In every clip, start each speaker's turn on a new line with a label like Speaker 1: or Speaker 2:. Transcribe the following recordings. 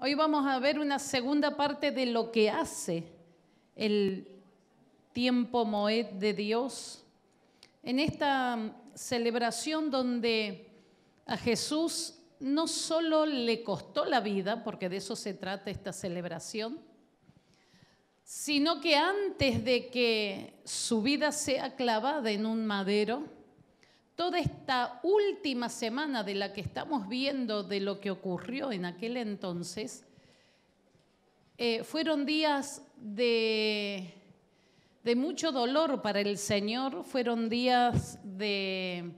Speaker 1: Hoy vamos a ver una segunda parte de lo que hace el tiempo Moed de Dios. En esta celebración donde a Jesús no solo le costó la vida, porque de eso se trata esta celebración, sino que antes de que su vida sea clavada en un madero, toda esta última semana de la que estamos viendo de lo que ocurrió en aquel entonces, eh, fueron días de, de mucho dolor para el Señor, fueron días de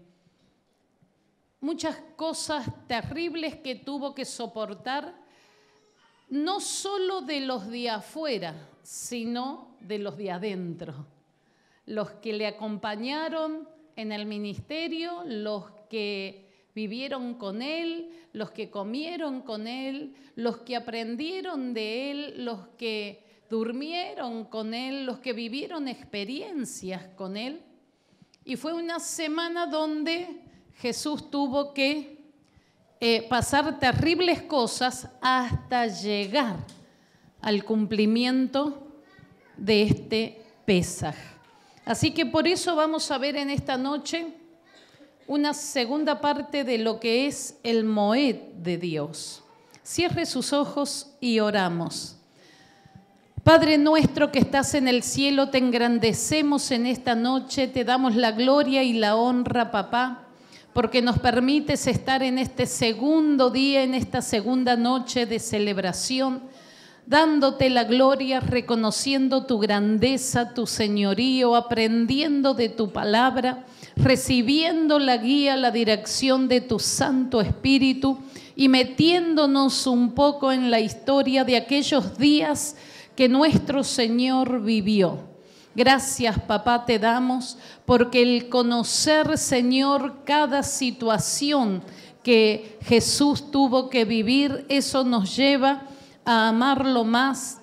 Speaker 1: muchas cosas terribles que tuvo que soportar, no solo de los de afuera, sino de los de adentro, los que le acompañaron, en el ministerio, los que vivieron con Él, los que comieron con Él, los que aprendieron de Él, los que durmieron con Él, los que vivieron experiencias con Él. Y fue una semana donde Jesús tuvo que eh, pasar terribles cosas hasta llegar al cumplimiento de este pesaje. Así que por eso vamos a ver en esta noche una segunda parte de lo que es el Moed de Dios. Cierre sus ojos y oramos. Padre nuestro que estás en el cielo, te engrandecemos en esta noche, te damos la gloria y la honra, papá, porque nos permites estar en este segundo día, en esta segunda noche de celebración dándote la gloria, reconociendo tu grandeza, tu señorío, aprendiendo de tu palabra, recibiendo la guía, la dirección de tu Santo Espíritu y metiéndonos un poco en la historia de aquellos días que nuestro Señor vivió. Gracias, papá, te damos, porque el conocer, Señor, cada situación que Jesús tuvo que vivir, eso nos lleva a amarlo más,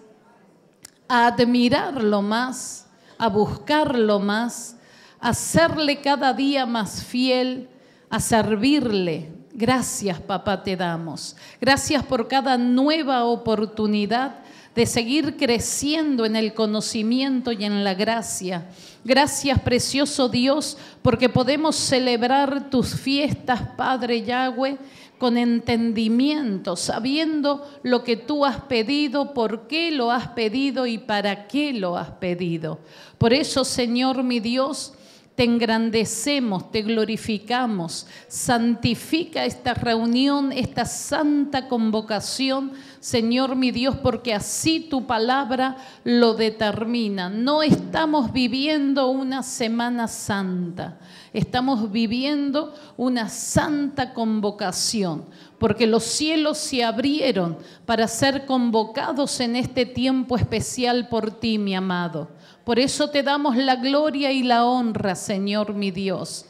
Speaker 1: a admirarlo más, a buscarlo más, a serle cada día más fiel, a servirle. Gracias, papá, te damos. Gracias por cada nueva oportunidad de seguir creciendo en el conocimiento y en la gracia Gracias, precioso Dios, porque podemos celebrar tus fiestas, Padre Yahweh, con entendimiento, sabiendo lo que tú has pedido, por qué lo has pedido y para qué lo has pedido. Por eso, Señor mi Dios, te engrandecemos, te glorificamos. Santifica esta reunión, esta santa convocación, Señor mi Dios, porque así tu palabra lo determina. No estamos viviendo una Semana Santa, estamos viviendo una santa convocación porque los cielos se abrieron para ser convocados en este tiempo especial por ti, mi amado. Por eso te damos la gloria y la honra, Señor mi Dios.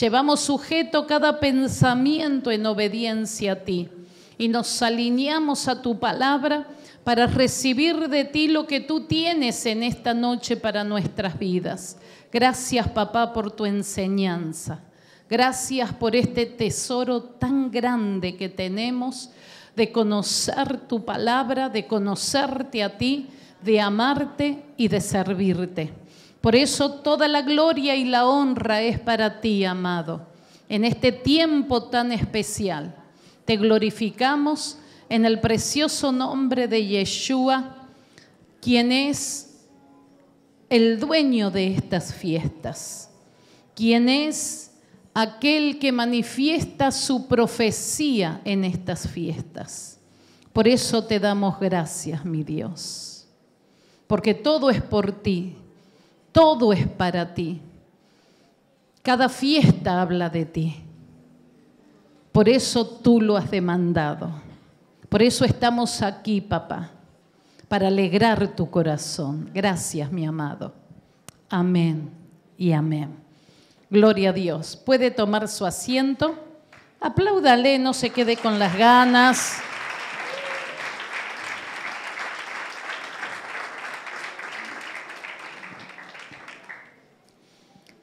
Speaker 1: Llevamos sujeto cada pensamiento en obediencia a ti y nos alineamos a tu palabra para recibir de ti lo que tú tienes en esta noche para nuestras vidas. Gracias, papá, por tu enseñanza. Gracias por este tesoro tan grande que tenemos de conocer tu palabra, de conocerte a ti de amarte y de servirte. Por eso toda la gloria y la honra es para ti, amado, en este tiempo tan especial. Te glorificamos en el precioso nombre de Yeshua, quien es el dueño de estas fiestas, quien es aquel que manifiesta su profecía en estas fiestas. Por eso te damos gracias, mi Dios porque todo es por ti, todo es para ti. Cada fiesta habla de ti. Por eso tú lo has demandado. Por eso estamos aquí, papá, para alegrar tu corazón. Gracias, mi amado. Amén y amén. Gloria a Dios. Puede tomar su asiento. Apláudale, no se quede con las ganas.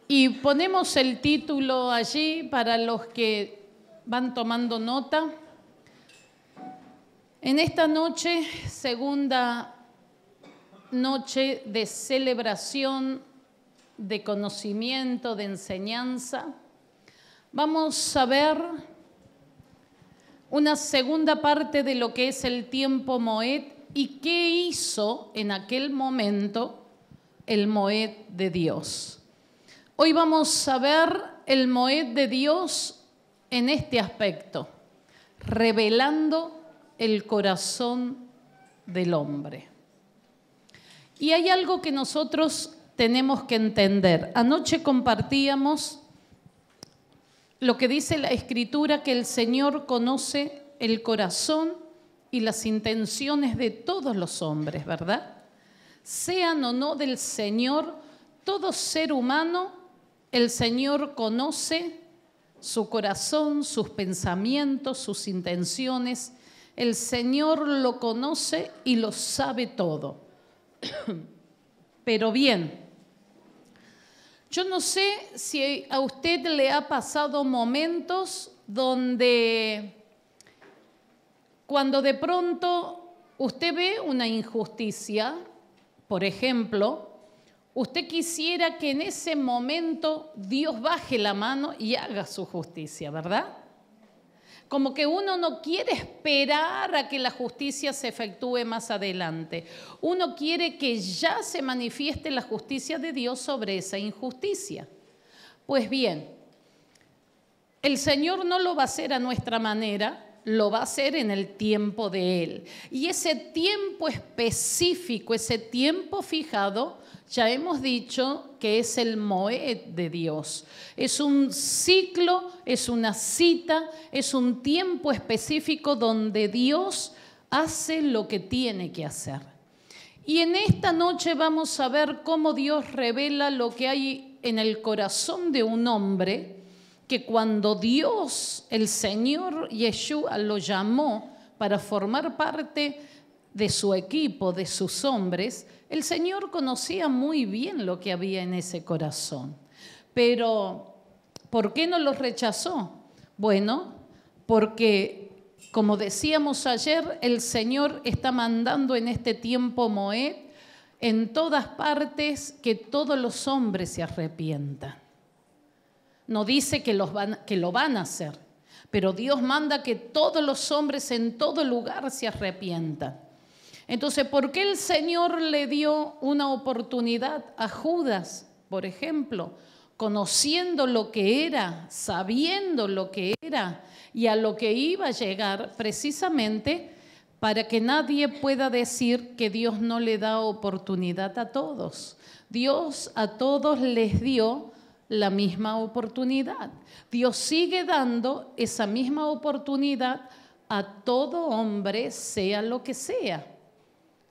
Speaker 1: Y ponemos el título allí para los que van tomando nota. En esta noche, segunda noche de celebración, de conocimiento, de enseñanza, vamos a ver una segunda parte de lo que es el tiempo Moed y qué hizo en aquel momento el Moed de Dios. Hoy vamos a ver el Moed de Dios en este aspecto, revelando el corazón del hombre. Y hay algo que nosotros tenemos que entender. Anoche compartíamos lo que dice la escritura, que el Señor conoce el corazón y las intenciones de todos los hombres, ¿verdad? Sean o no del Señor, todo ser humano el Señor conoce su corazón, sus pensamientos, sus intenciones. El Señor lo conoce y lo sabe todo. Pero bien, yo no sé si a usted le ha pasado momentos donde cuando de pronto usted ve una injusticia, por ejemplo, usted quisiera que en ese momento Dios baje la mano y haga su justicia, ¿verdad? Como que uno no quiere esperar a que la justicia se efectúe más adelante. Uno quiere que ya se manifieste la justicia de Dios sobre esa injusticia. Pues bien, el Señor no lo va a hacer a nuestra manera, lo va a hacer en el tiempo de Él. Y ese tiempo específico, ese tiempo fijado, ya hemos dicho que es el Moed de Dios. Es un ciclo, es una cita, es un tiempo específico donde Dios hace lo que tiene que hacer. Y en esta noche vamos a ver cómo Dios revela lo que hay en el corazón de un hombre que cuando Dios, el Señor Yeshua, lo llamó para formar parte de su equipo, de sus hombres, el Señor conocía muy bien lo que había en ese corazón, pero ¿por qué no los rechazó? Bueno, porque como decíamos ayer, el Señor está mandando en este tiempo Moed en todas partes que todos los hombres se arrepientan. No dice que, los que lo van a hacer, pero Dios manda que todos los hombres en todo lugar se arrepientan. Entonces, ¿por qué el Señor le dio una oportunidad a Judas, por ejemplo? Conociendo lo que era, sabiendo lo que era y a lo que iba a llegar precisamente para que nadie pueda decir que Dios no le da oportunidad a todos. Dios a todos les dio la misma oportunidad. Dios sigue dando esa misma oportunidad a todo hombre, sea lo que sea.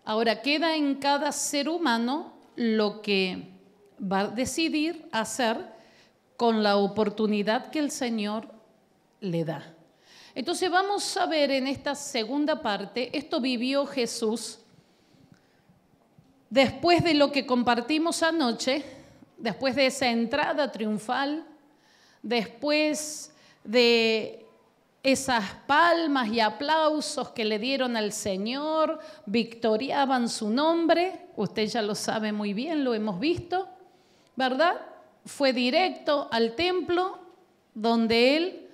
Speaker 1: Ahora queda en cada ser humano lo que va a decidir hacer con la oportunidad que el Señor le da. Entonces vamos a ver en esta segunda parte, esto vivió Jesús después de lo que compartimos anoche, después de esa entrada triunfal, después de esas palmas y aplausos que le dieron al Señor victoriaban su nombre. Usted ya lo sabe muy bien, lo hemos visto, ¿verdad? Fue directo al templo donde él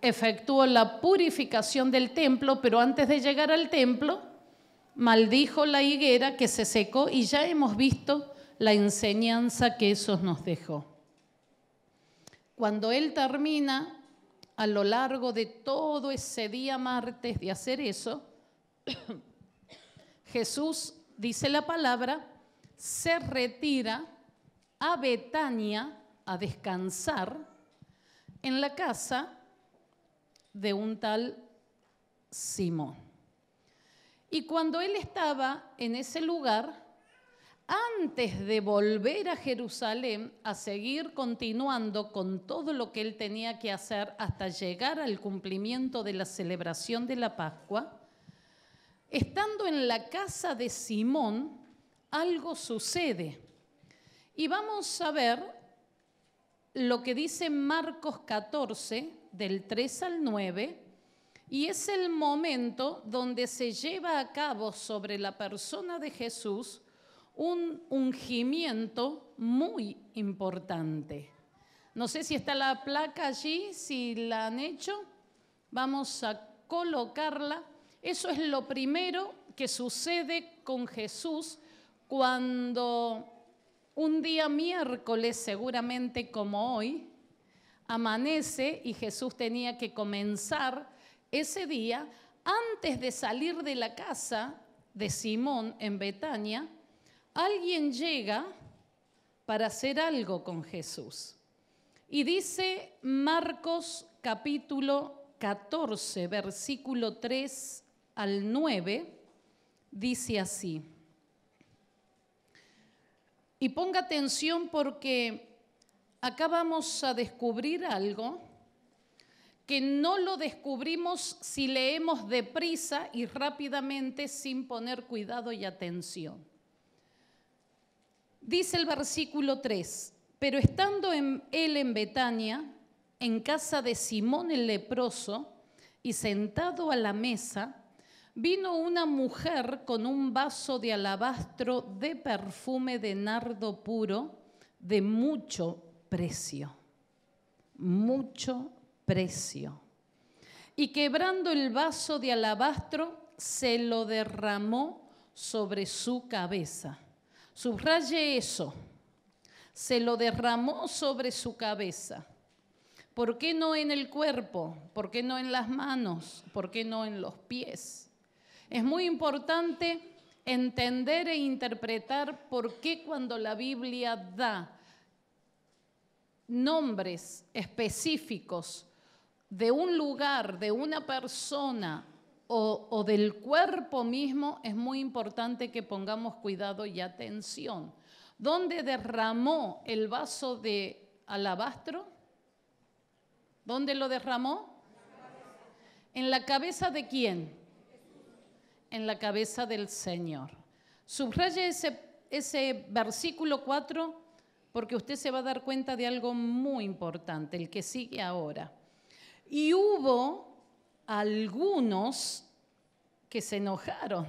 Speaker 1: efectuó la purificación del templo, pero antes de llegar al templo, maldijo la higuera que se secó y ya hemos visto la enseñanza que eso nos dejó. Cuando él termina a lo largo de todo ese día martes de hacer eso, Jesús, dice la palabra, se retira a Betania a descansar en la casa de un tal Simón. Y cuando él estaba en ese lugar, antes de volver a Jerusalén a seguir continuando con todo lo que él tenía que hacer hasta llegar al cumplimiento de la celebración de la Pascua, estando en la casa de Simón, algo sucede. Y vamos a ver lo que dice Marcos 14, del 3 al 9, y es el momento donde se lleva a cabo sobre la persona de Jesús un ungimiento muy importante. No sé si está la placa allí, si la han hecho. Vamos a colocarla. Eso es lo primero que sucede con Jesús cuando un día miércoles, seguramente como hoy, amanece y Jesús tenía que comenzar ese día antes de salir de la casa de Simón en Betania alguien llega para hacer algo con Jesús. Y dice Marcos capítulo 14, versículo 3 al 9, dice así. Y ponga atención porque acá vamos a descubrir algo que no lo descubrimos si leemos deprisa y rápidamente sin poner cuidado y atención. Dice el versículo 3, pero estando él en Betania, en casa de Simón el leproso, y sentado a la mesa, vino una mujer con un vaso de alabastro de perfume de nardo puro de mucho precio, mucho precio. Y quebrando el vaso de alabastro, se lo derramó sobre su cabeza. Subraye eso. Se lo derramó sobre su cabeza. ¿Por qué no en el cuerpo? ¿Por qué no en las manos? ¿Por qué no en los pies? Es muy importante entender e interpretar por qué cuando la Biblia da nombres específicos de un lugar, de una persona o, del cuerpo mismo, es muy importante que pongamos cuidado y atención. ¿Dónde derramó el vaso de alabastro? ¿Dónde lo derramó? ¿En la cabeza de quién? En la cabeza del Señor. Subraye ese, ese versículo 4 porque usted se va a dar cuenta de algo muy importante, el que sigue ahora. Y hubo algunos que se enojaron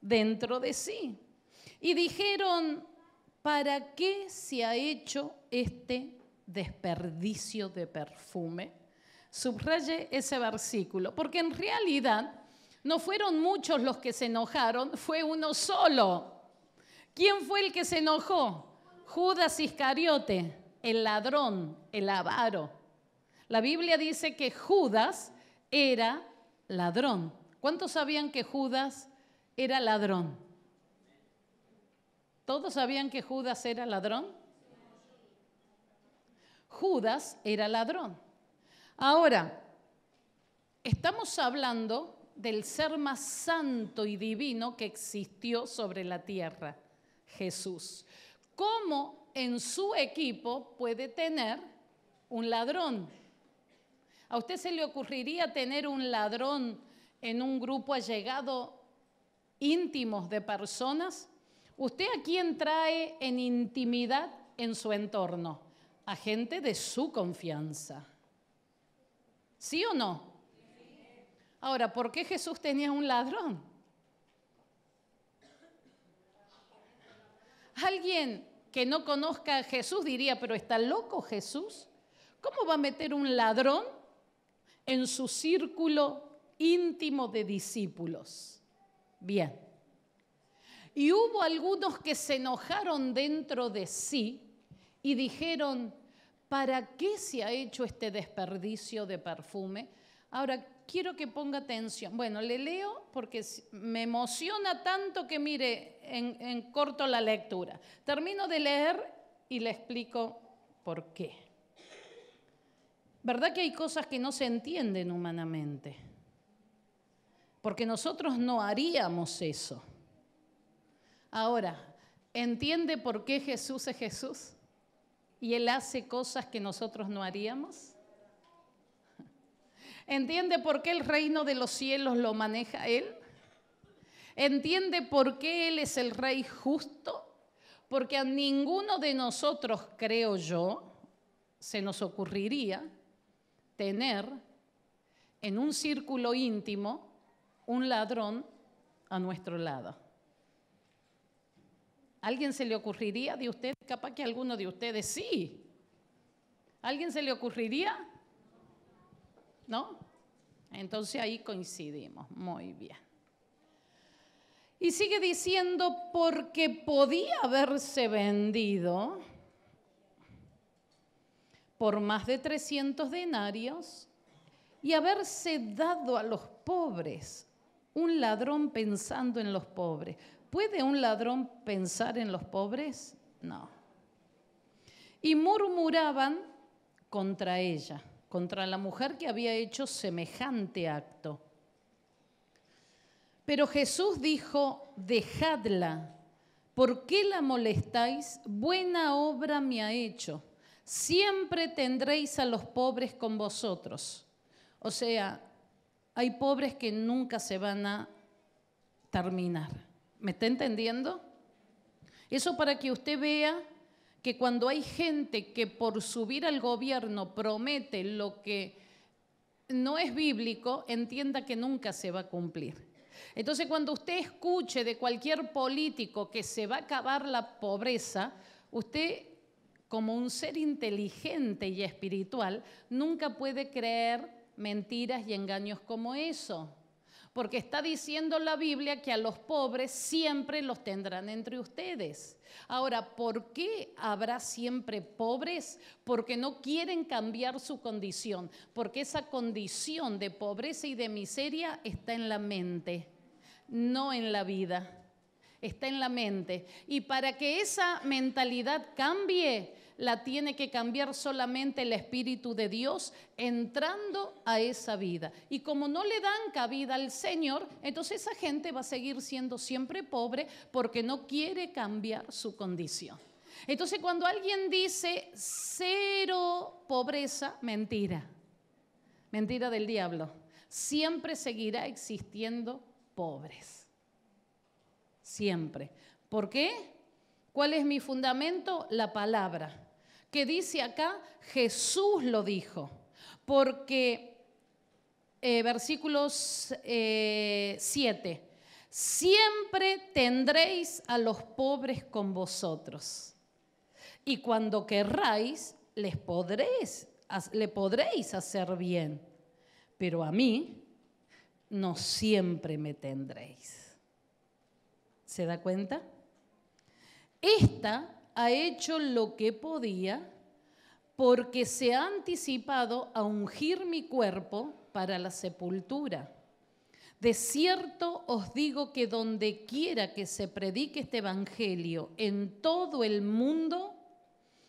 Speaker 1: dentro de sí y dijeron, ¿para qué se ha hecho este desperdicio de perfume? Subraye ese versículo, porque en realidad no fueron muchos los que se enojaron, fue uno solo. ¿Quién fue el que se enojó? Judas Iscariote, el ladrón, el avaro. La Biblia dice que Judas era ladrón. ¿Cuántos sabían que Judas era ladrón? ¿Todos sabían que Judas era ladrón? Judas era ladrón. Ahora, estamos hablando del ser más santo y divino que existió sobre la tierra, Jesús. ¿Cómo en su equipo puede tener un ladrón? ¿A usted se le ocurriría tener un ladrón en un grupo allegado íntimos de personas? ¿Usted a quién trae en intimidad en su entorno? A gente de su confianza. ¿Sí o no? Ahora, ¿por qué Jesús tenía un ladrón? Alguien que no conozca a Jesús diría, pero está loco Jesús. ¿Cómo va a meter un ladrón en su círculo íntimo de discípulos. Bien. Y hubo algunos que se enojaron dentro de sí y dijeron, ¿para qué se ha hecho este desperdicio de perfume? Ahora, quiero que ponga atención. Bueno, le leo porque me emociona tanto que mire en, en corto la lectura. Termino de leer y le explico por qué. ¿Verdad que hay cosas que no se entienden humanamente? Porque nosotros no haríamos eso. Ahora, ¿entiende por qué Jesús es Jesús? ¿Y Él hace cosas que nosotros no haríamos? ¿Entiende por qué el reino de los cielos lo maneja Él? ¿Entiende por qué Él es el Rey justo? Porque a ninguno de nosotros, creo yo, se nos ocurriría tener en un círculo íntimo un ladrón a nuestro lado. ¿Alguien se le ocurriría de usted? Capaz que alguno de ustedes sí. ¿Alguien se le ocurriría? ¿No? Entonces ahí coincidimos. Muy bien. Y sigue diciendo, porque podía haberse vendido por más de 300 denarios y haberse dado a los pobres. Un ladrón pensando en los pobres. ¿Puede un ladrón pensar en los pobres? No. Y murmuraban contra ella, contra la mujer que había hecho semejante acto. Pero Jesús dijo, dejadla, ¿por qué la molestáis? Buena obra me ha hecho siempre tendréis a los pobres con vosotros. O sea, hay pobres que nunca se van a terminar. ¿Me está entendiendo? Eso para que usted vea que cuando hay gente que por subir al gobierno promete lo que no es bíblico, entienda que nunca se va a cumplir. Entonces, cuando usted escuche de cualquier político que se va a acabar la pobreza, usted como un ser inteligente y espiritual, nunca puede creer mentiras y engaños como eso. Porque está diciendo la Biblia que a los pobres siempre los tendrán entre ustedes. Ahora, ¿por qué habrá siempre pobres? Porque no quieren cambiar su condición, porque esa condición de pobreza y de miseria está en la mente, no en la vida está en la mente. Y para que esa mentalidad cambie, la tiene que cambiar solamente el Espíritu de Dios entrando a esa vida. Y como no le dan cabida al Señor, entonces esa gente va a seguir siendo siempre pobre porque no quiere cambiar su condición. Entonces cuando alguien dice cero pobreza, mentira, mentira del diablo, siempre seguirá existiendo pobres siempre. ¿Por qué? ¿Cuál es mi fundamento? La palabra. Que dice acá, Jesús lo dijo. Porque, eh, versículos 7, eh, siempre tendréis a los pobres con vosotros. Y cuando querráis, les le podréis hacer bien. Pero a mí, no siempre me tendréis. ¿Se da cuenta? Esta ha hecho lo que podía porque se ha anticipado a ungir mi cuerpo para la sepultura. De cierto os digo que donde quiera que se predique este evangelio en todo el mundo,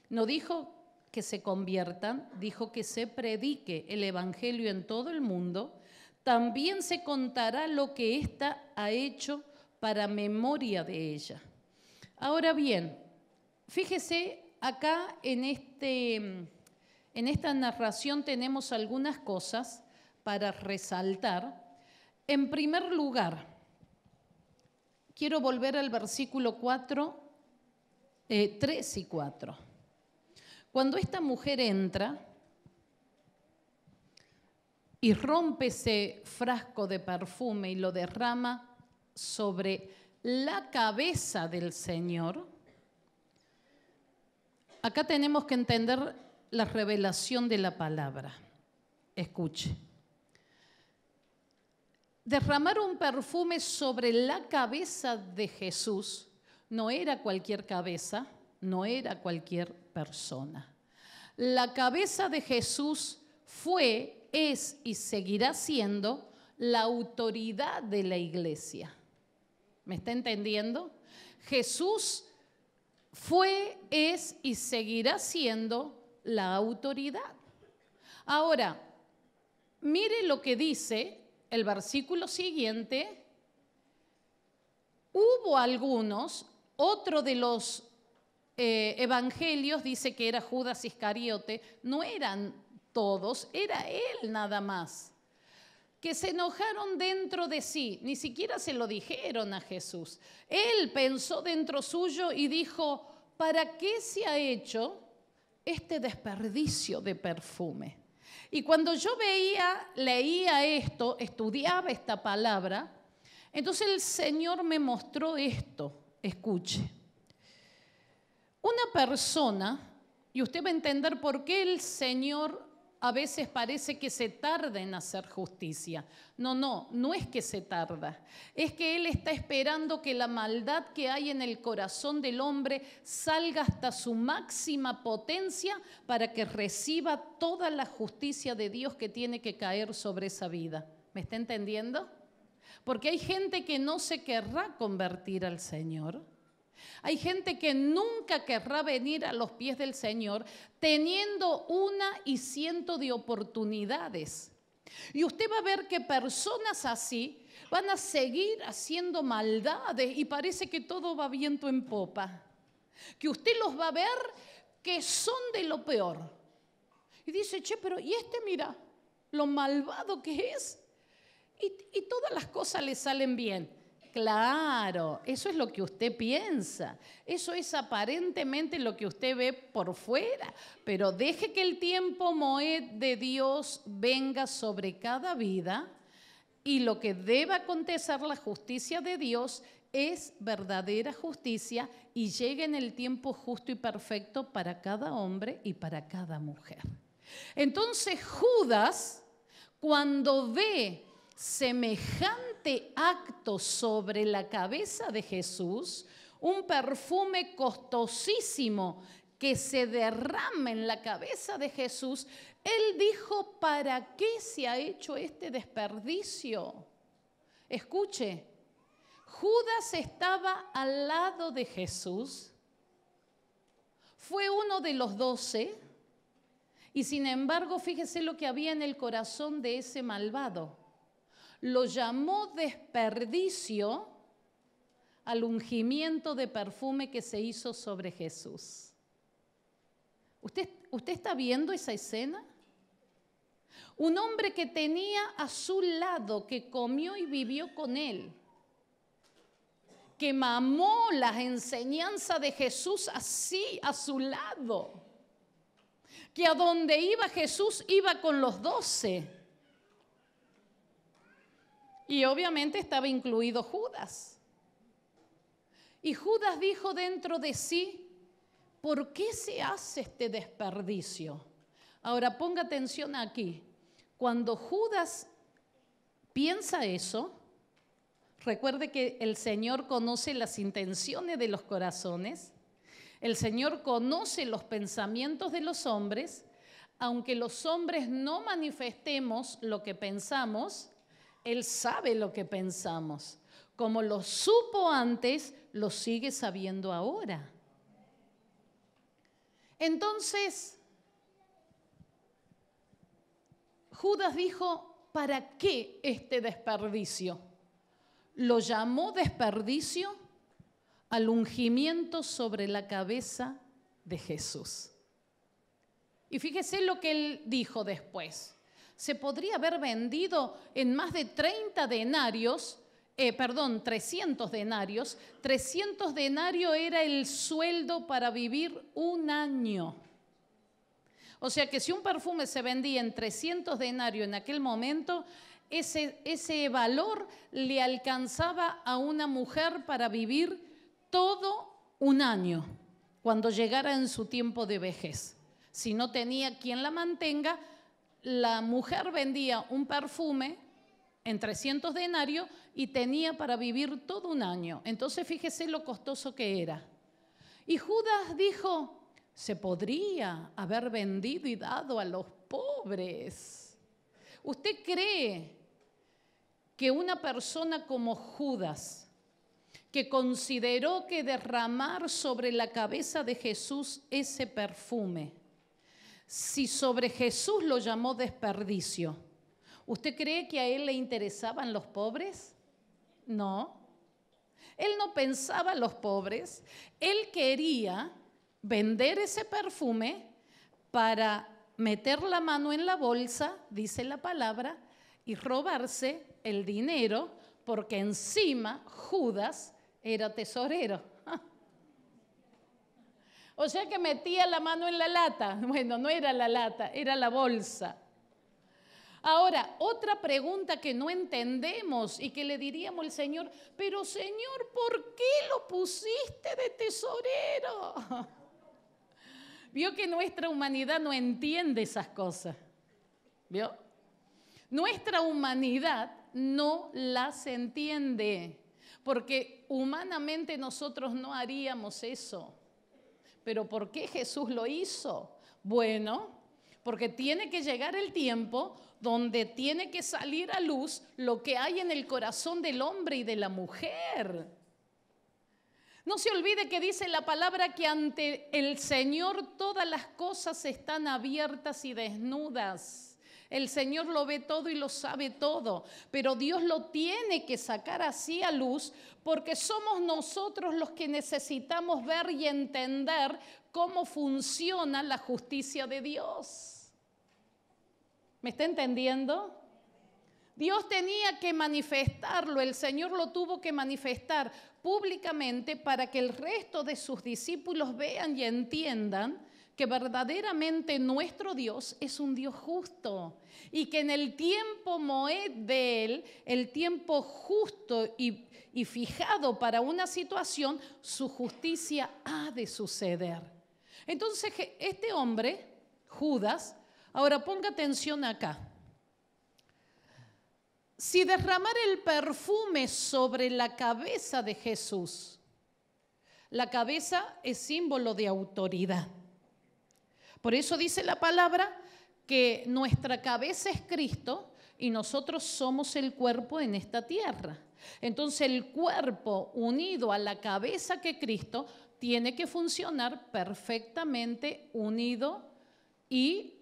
Speaker 1: no dijo que se conviertan, dijo que se predique el evangelio en todo el mundo, también se contará lo que esta ha hecho para memoria de ella. Ahora bien, fíjese acá en, este, en esta narración tenemos algunas cosas para resaltar. En primer lugar, quiero volver al versículo 4, 3 eh, y 4. Cuando esta mujer entra y rompe ese frasco de perfume y lo derrama sobre la cabeza del Señor, acá tenemos que entender la revelación de la palabra. Escuche. Derramar un perfume sobre la cabeza de Jesús no era cualquier cabeza, no era cualquier persona. La cabeza de Jesús fue, es y seguirá siendo la autoridad de la iglesia. ¿Me está entendiendo? Jesús fue, es y seguirá siendo la autoridad. Ahora, mire lo que dice el versículo siguiente. Hubo algunos, otro de los eh, evangelios dice que era Judas Iscariote, no eran todos, era él nada más que se enojaron dentro de sí, ni siquiera se lo dijeron a Jesús. Él pensó dentro suyo y dijo, ¿para qué se ha hecho este desperdicio de perfume? Y cuando yo veía, leía esto, estudiaba esta palabra, entonces el Señor me mostró esto, escuche. Una persona, y usted va a entender por qué el Señor a veces parece que se tarda en hacer justicia. No, no, no es que se tarda. Es que Él está esperando que la maldad que hay en el corazón del hombre salga hasta su máxima potencia para que reciba toda la justicia de Dios que tiene que caer sobre esa vida. ¿Me está entendiendo? Porque hay gente que no se querrá convertir al Señor hay gente que nunca querrá venir a los pies del Señor teniendo una y ciento de oportunidades. Y usted va a ver que personas así van a seguir haciendo maldades y parece que todo va viento en popa. Que usted los va a ver que son de lo peor. Y dice, che, pero ¿y este mira lo malvado que es? Y, todas las cosas le salen bien. Claro, eso es lo que usted piensa, eso es aparentemente lo que usted ve por fuera, pero deje que el tiempo Moed de Dios venga sobre cada vida y lo que deba acontecer la justicia de Dios es verdadera justicia y llegue en el tiempo justo y perfecto para cada hombre y para cada mujer. Entonces Judas, cuando ve semejante acto sobre la cabeza de Jesús, un perfume costosísimo que se derrama en la cabeza de Jesús, él dijo, ¿para qué se ha hecho este desperdicio? Escuche, Judas estaba al lado de Jesús, fue uno de los doce, y sin embargo, fíjese lo que había en el corazón de ese malvado lo llamó desperdicio al ungimiento de perfume que se hizo sobre Jesús. ¿Usted, usted está viendo esa escena? Un hombre que tenía a su lado, que comió y vivió con él, que mamó las enseñanzas de Jesús así, a su lado, que a donde iba Jesús iba con los doce y obviamente estaba incluido Judas. Y Judas dijo dentro de sí, ¿por qué se hace este desperdicio? Ahora ponga atención aquí. Cuando Judas piensa eso, recuerde que el Señor conoce las intenciones de los corazones, el Señor conoce los pensamientos de los hombres, aunque los hombres no manifestemos lo que pensamos, él sabe lo que pensamos. Como lo supo antes, lo sigue sabiendo ahora. Entonces, Judas dijo, ¿para qué este desperdicio? Lo llamó desperdicio al ungimiento sobre la cabeza de Jesús. Y fíjese lo que él dijo después se podría haber vendido en más de 30 denarios, eh, perdón, 300 denarios. 300 denarios era el sueldo para vivir un año. O sea que si un perfume se vendía en 300 denarios en aquel momento, ese valor le alcanzaba a una mujer para vivir todo un año, cuando llegara en su tiempo de vejez. Si no tenía quien la mantenga, la mujer vendía un perfume en 300 denarios y tenía para vivir todo un año. Entonces fíjese lo costoso que era. Y Judas dijo, se podría haber vendido y dado a los pobres. ¿Usted cree que una persona como Judas, que consideró que derramar sobre la cabeza de Jesús ese perfume, si sobre Jesús lo llamó desperdicio, ¿usted cree que a él le interesaban los pobres? No. Él no pensaba en los pobres. Él quería vender ese perfume para meter la mano en la bolsa, dice la palabra, y robarse el dinero, porque encima Judas era tesorero. O sea que metía la mano en la lata. Bueno, no era la lata, era la bolsa. Ahora, otra pregunta que no entendemos y que le diríamos al Señor, pero Señor, ¿por qué lo pusiste de tesorero? Vio que nuestra humanidad no entiende esas cosas. ¿Vio? Nuestra humanidad no las entiende, porque humanamente nosotros no haríamos eso. Pero ¿por qué Jesús lo hizo? Bueno, porque tiene que llegar el tiempo donde tiene que salir a luz lo que hay en el corazón del hombre y de la mujer. No se olvide que dice la palabra que ante el Señor todas las cosas están abiertas y desnudas. El Señor lo ve todo y lo sabe todo, pero Dios lo tiene que sacar así a luz porque somos nosotros los que necesitamos ver y entender cómo funciona la justicia de Dios. ¿Me está entendiendo? Dios tenía que manifestarlo, el Señor lo tuvo que manifestar públicamente para que el resto de sus discípulos vean y entiendan que verdaderamente nuestro Dios es un Dios justo y que en el tiempo Moed de él, el tiempo justo y, y fijado para una situación, su justicia ha de suceder. Entonces este hombre, Judas, ahora ponga atención acá. Si derramar el perfume sobre la cabeza de Jesús, la cabeza es símbolo de autoridad. Por eso dice la palabra que nuestra cabeza es Cristo y nosotros somos el cuerpo en esta tierra. Entonces el cuerpo unido a la cabeza que Cristo tiene que funcionar perfectamente unido y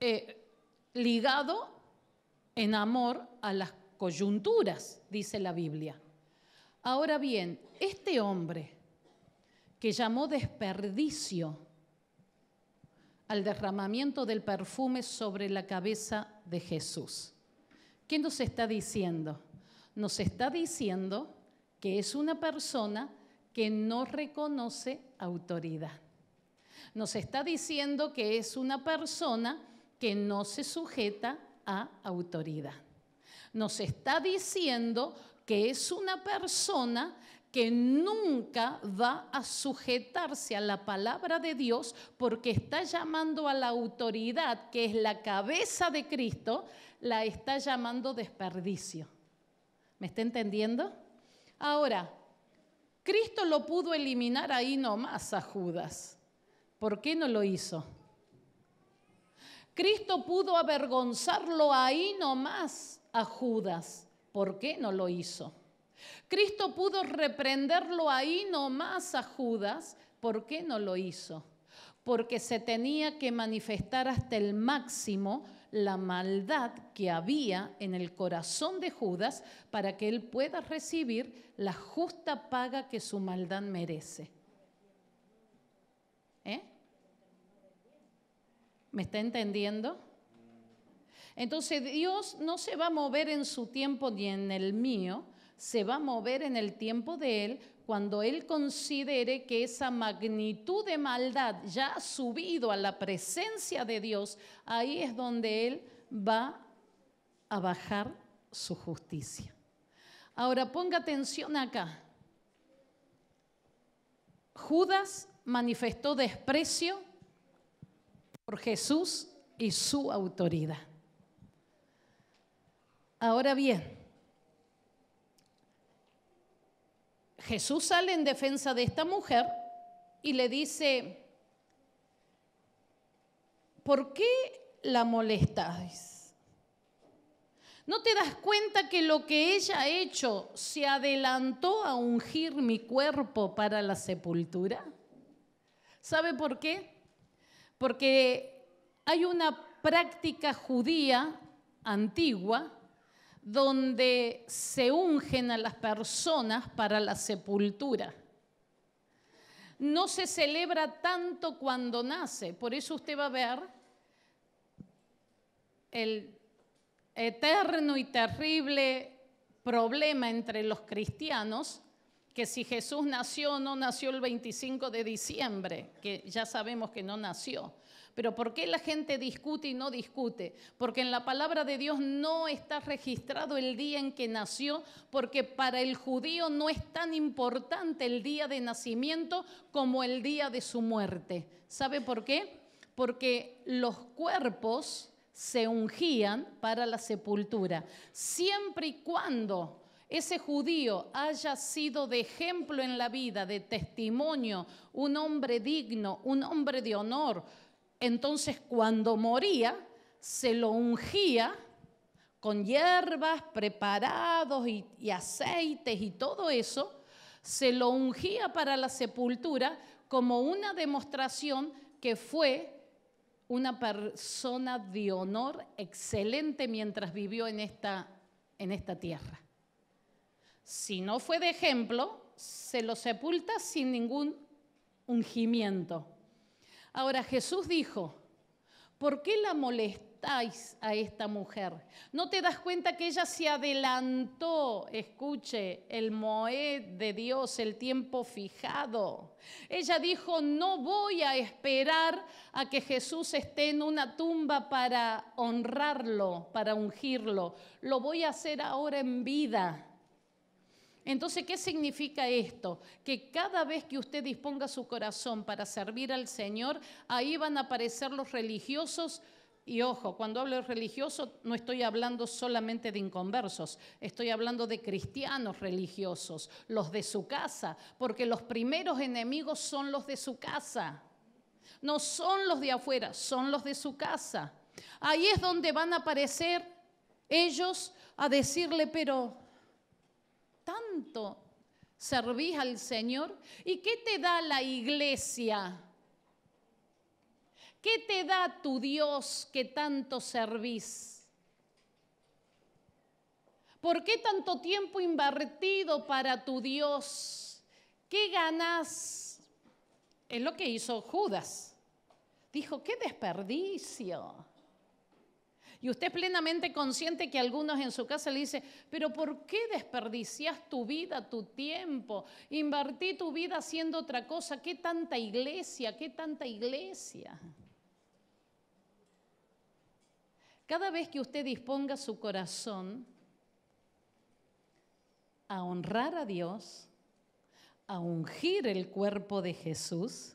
Speaker 1: eh, ligado en amor a las coyunturas, dice la Biblia. Ahora bien, este hombre que llamó desperdicio al derramamiento del perfume sobre la cabeza de Jesús. ¿Qué nos está diciendo? Nos está diciendo que es una persona que no reconoce autoridad. Nos está diciendo que es una persona que no se sujeta a autoridad. Nos está diciendo que es una persona que nunca va a sujetarse a la palabra de Dios porque está llamando a la autoridad, que es la cabeza de Cristo, la está llamando desperdicio. ¿Me está entendiendo? Ahora, Cristo lo pudo eliminar ahí nomás a Judas. ¿Por qué no lo hizo? Cristo pudo avergonzarlo ahí nomás a Judas. ¿Por qué no lo hizo? Cristo pudo reprenderlo ahí nomás a Judas. ¿Por qué no lo hizo? Porque se tenía que manifestar hasta el máximo la maldad que había en el corazón de Judas para que él pueda recibir la justa paga que su maldad merece. ¿Eh? ¿Me está entendiendo? Entonces Dios no se va a mover en su tiempo ni en el mío se va a mover en el tiempo de Él cuando Él considere que esa magnitud de maldad ya ha subido a la presencia de Dios. Ahí es donde Él va a bajar su justicia. Ahora ponga atención acá. Judas manifestó desprecio por Jesús y su autoridad. Ahora bien, Jesús sale en defensa de esta mujer y le dice, ¿por qué la molestáis? ¿No te das cuenta que lo que ella ha hecho se adelantó a ungir mi cuerpo para la sepultura? ¿Sabe por qué? Porque hay una práctica judía antigua donde se ungen a las personas para la sepultura. No se celebra tanto cuando nace, por eso usted va a ver el eterno y terrible problema entre los cristianos, que si Jesús nació o no nació el 25 de diciembre, que ya sabemos que no nació, pero ¿por qué la gente discute y no discute? Porque en la palabra de Dios no está registrado el día en que nació, porque para el judío no es tan importante el día de nacimiento como el día de su muerte. ¿Sabe por qué? Porque los cuerpos se ungían para la sepultura, siempre y cuando ese judío haya sido de ejemplo en la vida, de testimonio, un hombre digno, un hombre de honor, entonces cuando moría, se lo ungía con hierbas, preparados y, aceites y todo eso, se lo ungía para la sepultura como una demostración que fue una persona de honor excelente mientras vivió en esta, en esta tierra. Si no fue de ejemplo, se lo sepulta sin ningún ungimiento. Ahora Jesús dijo, ¿por qué la molestáis a esta mujer? ¿No te das cuenta que ella se adelantó, escuche, el moed de Dios, el tiempo fijado? Ella dijo, no voy a esperar a que Jesús esté en una tumba para honrarlo, para ungirlo, lo voy a hacer ahora en vida. Entonces, ¿qué significa esto? Que cada vez que usted disponga su corazón para servir al Señor, ahí van a aparecer los religiosos. Y ojo, cuando hablo de religioso no estoy hablando solamente de inconversos, estoy hablando de cristianos religiosos, los de su casa, porque los primeros enemigos son los de su casa. No son los de afuera, son los de su casa. Ahí es donde van a aparecer ellos a decirle, pero tanto servís al Señor? ¿Y qué te da la iglesia? ¿Qué te da tu Dios que tanto servís? ¿Por qué tanto tiempo invertido para tu Dios? ¿Qué ganas? Es lo que hizo Judas. Dijo, qué desperdicio. Y usted es plenamente consciente que algunos en su casa le dicen, pero ¿por qué desperdicias tu vida, tu tiempo? Invertí tu vida haciendo otra cosa. ¿Qué tanta iglesia? ¿Qué tanta iglesia? Cada vez que usted disponga su corazón a honrar a Dios, a ungir el cuerpo de Jesús,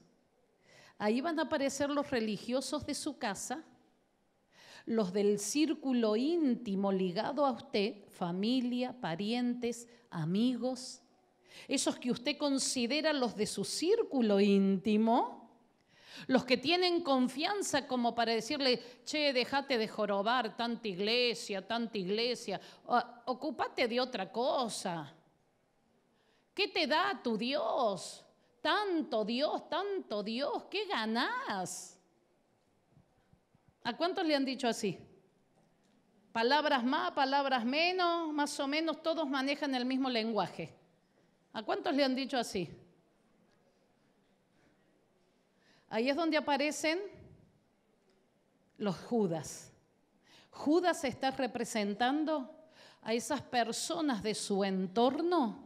Speaker 1: ahí van a aparecer los religiosos de su casa los del círculo íntimo ligado a usted, familia, parientes, amigos, esos que usted considera los de su círculo íntimo, los que tienen confianza como para decirle, che, déjate de jorobar tanta iglesia, tanta iglesia, ocúpate de otra cosa. ¿Qué te da tu Dios? Tanto Dios, tanto Dios, ¿qué ganás? ¿A cuántos le han dicho así? Palabras más, palabras menos, más o menos todos manejan el mismo lenguaje. ¿A cuántos le han dicho así? Ahí es donde aparecen los Judas. Judas está representando a esas personas de su entorno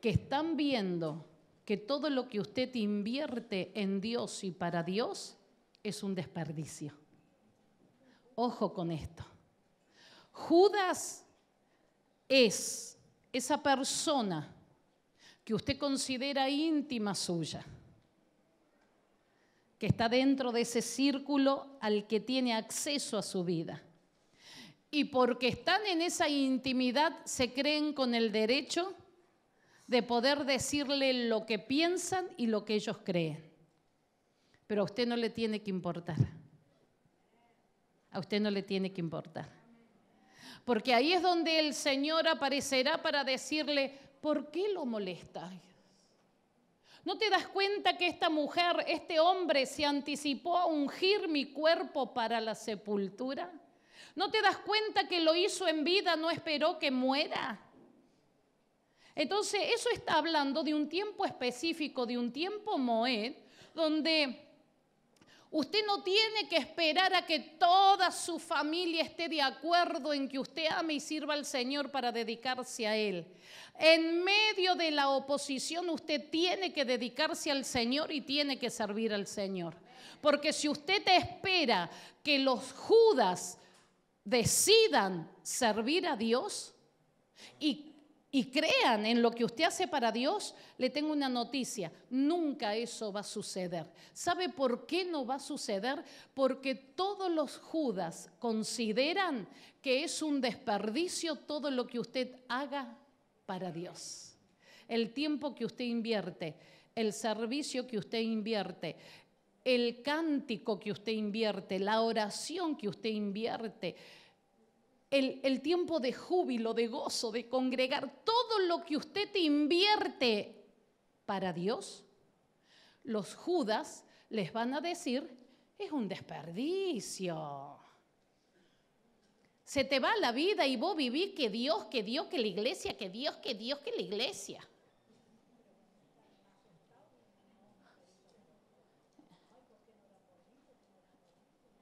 Speaker 1: que están viendo que todo lo que usted invierte en Dios y para Dios es un desperdicio ojo con esto. Judas es esa persona que usted considera íntima suya, que está dentro de ese círculo al que tiene acceso a su vida. Y porque están en esa intimidad, se creen con el derecho de poder decirle lo que piensan y lo que ellos creen. Pero a usted no le tiene que importar. A usted no le tiene que importar. Porque ahí es donde el Señor aparecerá para decirle, ¿por qué lo molesta? ¿No te das cuenta que esta mujer, este hombre, se anticipó a ungir mi cuerpo para la sepultura? ¿No te das cuenta que lo hizo en vida, no esperó que muera? Entonces, eso está hablando de un tiempo específico, de un tiempo Moed, donde Usted no tiene que esperar a que toda su familia esté de acuerdo en que usted ame y sirva al Señor para dedicarse a Él. En medio de la oposición usted tiene que dedicarse al Señor y tiene que servir al Señor. Porque si usted espera que los judas decidan servir a Dios y y crean en lo que usted hace para Dios, le tengo una noticia, nunca eso va a suceder. ¿Sabe por qué no va a suceder? Porque todos los judas consideran que es un desperdicio todo lo que usted haga para Dios. El tiempo que usted invierte, el servicio que usted invierte, el cántico que usted invierte, la oración que usted invierte el, tiempo de júbilo, de gozo, de congregar, todo lo que usted te invierte para Dios, los judas les van a decir, es un desperdicio. Se te va la vida y vos vivís que Dios, que Dios, que la iglesia, que Dios, que Dios, que la iglesia.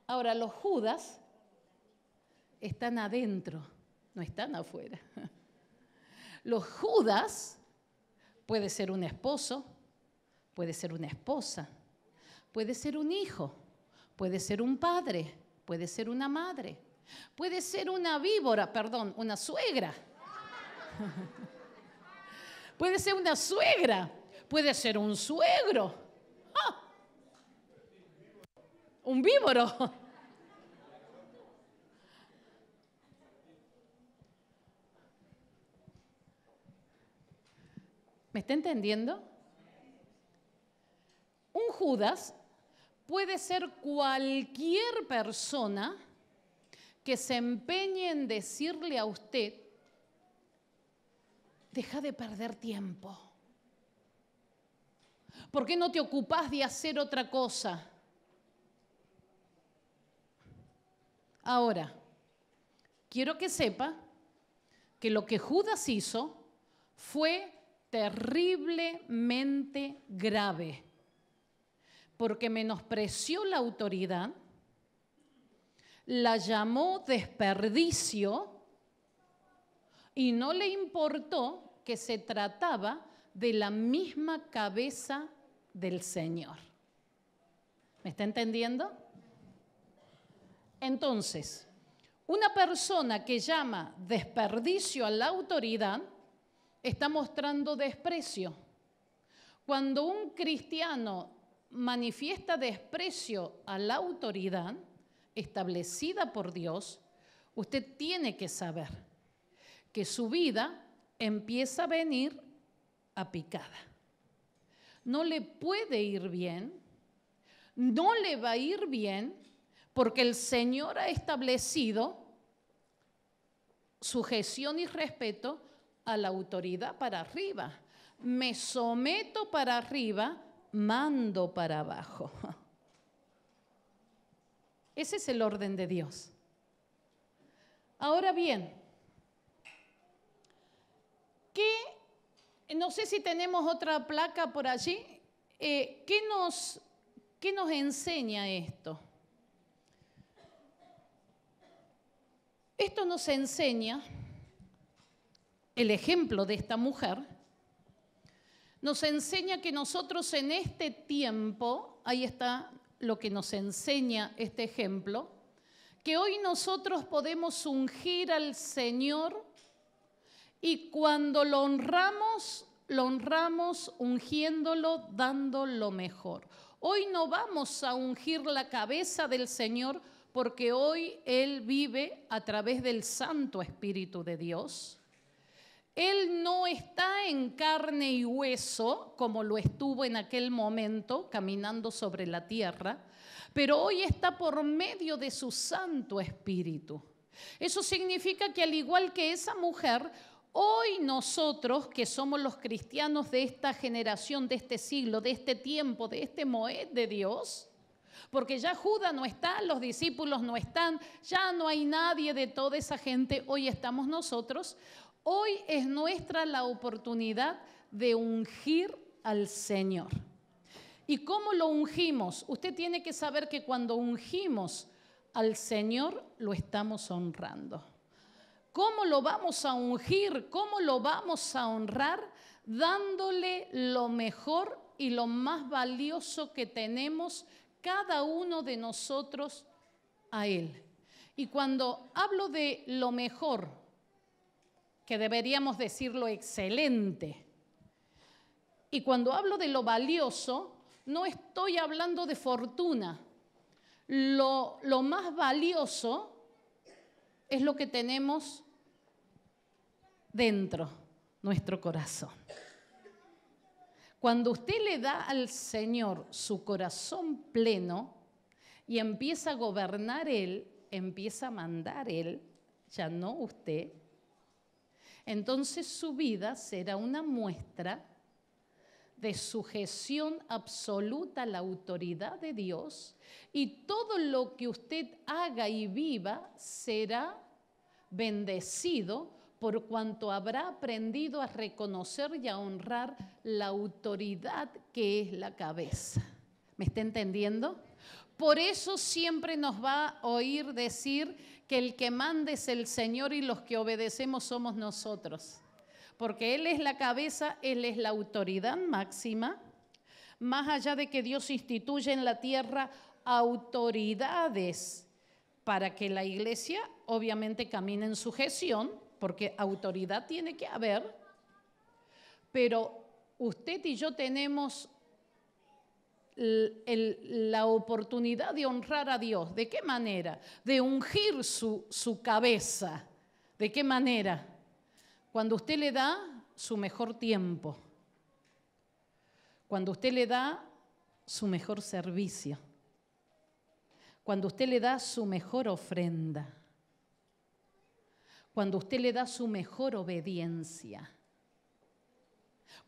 Speaker 1: Ahora, los judas están adentro, no están afuera. Los Judas puede ser un esposo, puede ser una esposa, puede ser un hijo, puede ser un padre, puede ser una madre, puede ser una víbora, perdón, una suegra. puede ser una suegra, puede ser un suegro. Ah. Un víboro. ¿Me está entendiendo? Un Judas puede ser cualquier persona que se empeñe en decirle a usted, deja de perder tiempo. ¿Por qué no te ocupás de hacer otra cosa? Ahora, quiero que sepa que lo que Judas hizo fue terriblemente grave, porque menospreció la autoridad, la llamó desperdicio y no le importó que se trataba de la misma cabeza del Señor. ¿Me está entendiendo? Entonces, una persona que llama desperdicio a la autoridad está mostrando desprecio. Cuando un cristiano manifiesta desprecio a la autoridad establecida por Dios, usted tiene que saber que su vida empieza a venir a picada. No le puede ir bien, no le va a ir bien porque el Señor ha establecido sujeción y respeto a la autoridad para arriba. Me someto para arriba, mando para abajo. Ese es el orden de Dios. Ahora bien, ¿qué, no sé si tenemos otra placa por allí, eh, nos, ¿qué nos enseña esto? Esto nos enseña el ejemplo de esta mujer, nos enseña que nosotros en este tiempo, ahí está lo que nos enseña este ejemplo, que hoy nosotros podemos ungir al Señor y cuando lo honramos, lo honramos ungiéndolo, dando lo mejor. Hoy no vamos a ungir la cabeza del Señor porque hoy Él vive a través del Santo Espíritu de Dios. Él no está en carne y hueso como lo estuvo en aquel momento caminando sobre la tierra, pero hoy está por medio de su Santo Espíritu. Eso significa que al igual que esa mujer, hoy nosotros que somos los cristianos de esta generación, de este siglo, de este tiempo, de este Moed de Dios, porque ya Judas no está, los discípulos no están, ya no hay nadie de toda esa gente, hoy estamos nosotros. Hoy es nuestra la oportunidad de ungir al Señor. ¿Y cómo lo ungimos? Usted tiene que saber que cuando ungimos al Señor lo estamos honrando. ¿Cómo lo vamos a ungir? ¿Cómo lo vamos a honrar? Dándole lo mejor y lo más valioso que tenemos cada uno de nosotros a Él. Y cuando hablo de lo mejor, que deberíamos decirlo excelente. Y cuando hablo de lo valioso, no estoy hablando de fortuna. Lo, lo más valioso es lo que tenemos dentro, nuestro corazón. Cuando usted le da al Señor su corazón pleno y empieza a gobernar Él, empieza a mandar Él, ya no usted, entonces su vida será una muestra de sujeción absoluta a la autoridad de Dios y todo lo que usted haga y viva será bendecido por cuanto habrá aprendido a reconocer y a honrar la autoridad que es la cabeza. ¿Me está entendiendo? Por eso siempre nos va a oír decir que el que manda es el Señor y los que obedecemos somos nosotros. Porque Él es la cabeza, Él es la autoridad máxima. Más allá de que Dios instituye en la tierra autoridades para que la iglesia obviamente camine en sujeción, porque autoridad tiene que haber, pero usted y yo tenemos la oportunidad de honrar a Dios. ¿De qué manera? De ungir su, su cabeza. ¿De qué manera? Cuando usted le da su mejor tiempo. Cuando usted le da su mejor servicio. Cuando usted le da su mejor ofrenda. Cuando usted le da su mejor obediencia.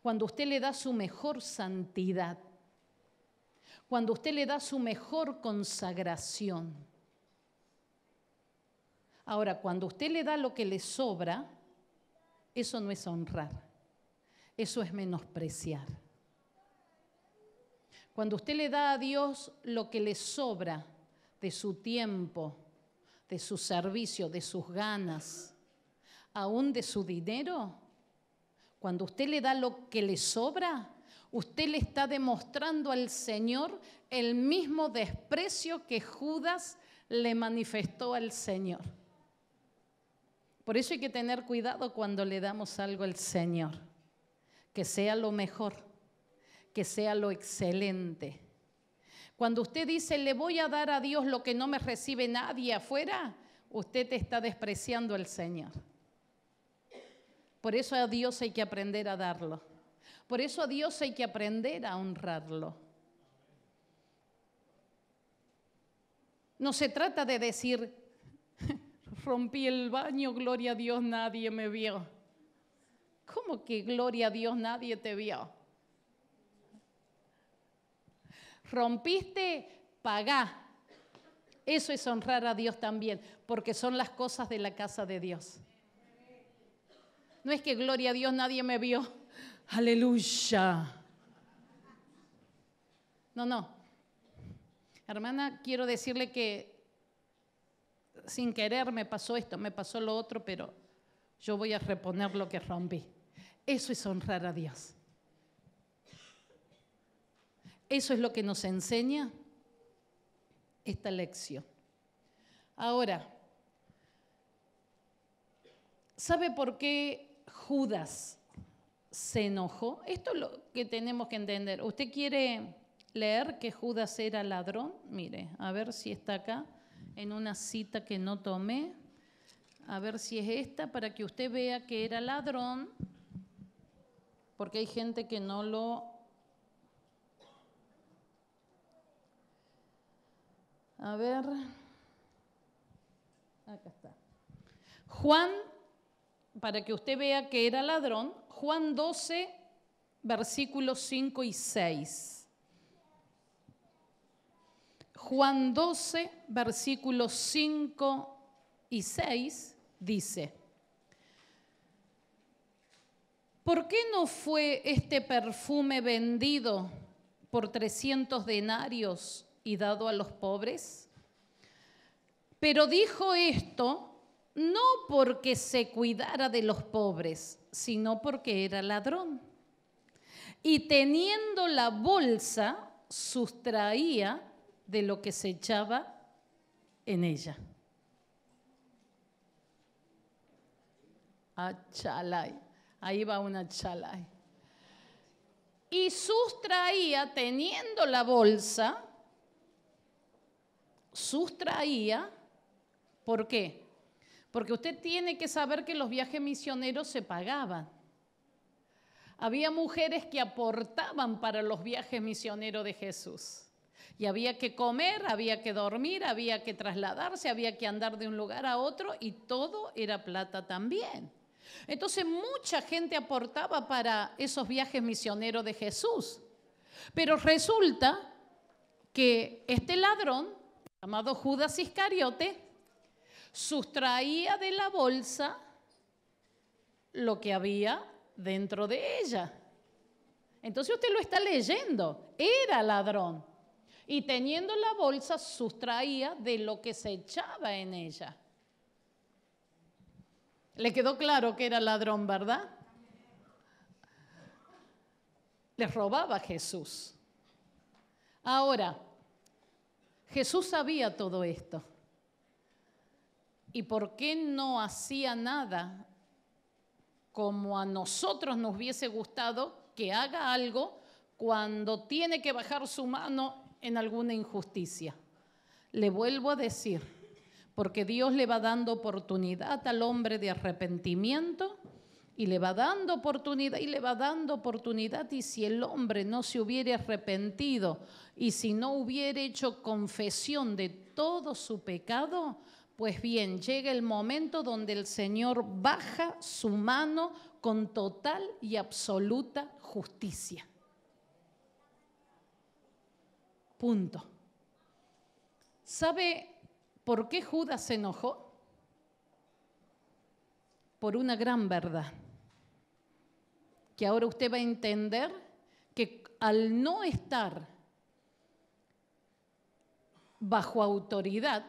Speaker 1: Cuando usted le da su mejor santidad cuando usted le da su mejor consagración. Ahora, cuando usted le da lo que le sobra, eso no es honrar, eso es menospreciar. Cuando usted le da a Dios lo que le sobra de su tiempo, de su servicio, de sus ganas, aún de su dinero, cuando usted le da lo que le sobra, Usted le está demostrando al Señor el mismo desprecio que Judas le manifestó al Señor. Por eso hay que tener cuidado cuando le damos algo al Señor. Que sea lo mejor, que sea lo excelente. Cuando usted dice, le voy a dar a Dios lo que no me recibe nadie afuera, usted te está despreciando al Señor. Por eso a Dios hay que aprender a darlo. Por eso a Dios hay que aprender a honrarlo. No se trata de decir, rompí el baño, gloria a Dios, nadie me vio. ¿Cómo que gloria a Dios, nadie te vio? Rompiste, pagá. Eso es honrar a Dios también, porque son las cosas de la casa de Dios. No es que gloria a Dios, nadie me vio. Aleluya. No, no. Hermana, quiero decirle que sin querer me pasó esto, me pasó lo otro, pero yo voy a reponer lo que rompí. Eso es honrar a Dios. Eso es lo que nos enseña esta lección. Ahora, ¿sabe por qué Judas se enojó. Esto es lo que tenemos que entender. ¿Usted quiere leer que Judas era ladrón? Mire, a ver si está acá, en una cita que no tomé. A ver si es esta, para que usted vea que era ladrón, porque hay gente que no lo... A ver, acá está. Juan para que usted vea que era ladrón, Juan 12, versículos 5 y 6. Juan 12, versículos 5 y 6 dice, ¿por qué no fue este perfume vendido por 300 denarios y dado a los pobres? Pero dijo esto no porque se cuidara de los pobres, sino porque era ladrón. Y teniendo la bolsa, sustraía de lo que se echaba en ella. Achalay. Ah, Ahí va una chalay. Y sustraía, teniendo la bolsa, sustraía, ¿por qué? Porque usted tiene que saber que los viajes misioneros se pagaban. Había mujeres que aportaban para los viajes misioneros de Jesús. Y había que comer, había que dormir, había que trasladarse, había que andar de un lugar a otro y todo era plata también. Entonces mucha gente aportaba para esos viajes misioneros de Jesús. Pero resulta que este ladrón, llamado Judas Iscariote, sustraía de la bolsa lo que había dentro de ella. Entonces usted lo está leyendo. Era ladrón. Y teniendo la bolsa, sustraía de lo que se echaba en ella. Le quedó claro que era ladrón, ¿verdad? Le robaba Jesús. Ahora, Jesús sabía todo esto. ¿Y por qué no hacía nada como a nosotros nos hubiese gustado que haga algo cuando tiene que bajar su mano en alguna injusticia? Le vuelvo a decir, porque Dios le va dando oportunidad al hombre de arrepentimiento y le va dando oportunidad y le va dando oportunidad y si el hombre no se hubiere arrepentido y si no hubiera hecho confesión de todo su pecado, pues bien, llega el momento donde el Señor baja su mano con total y absoluta justicia. Punto. ¿Sabe por qué Judas se enojó? Por una gran verdad, que ahora usted va a entender que al no estar bajo autoridad,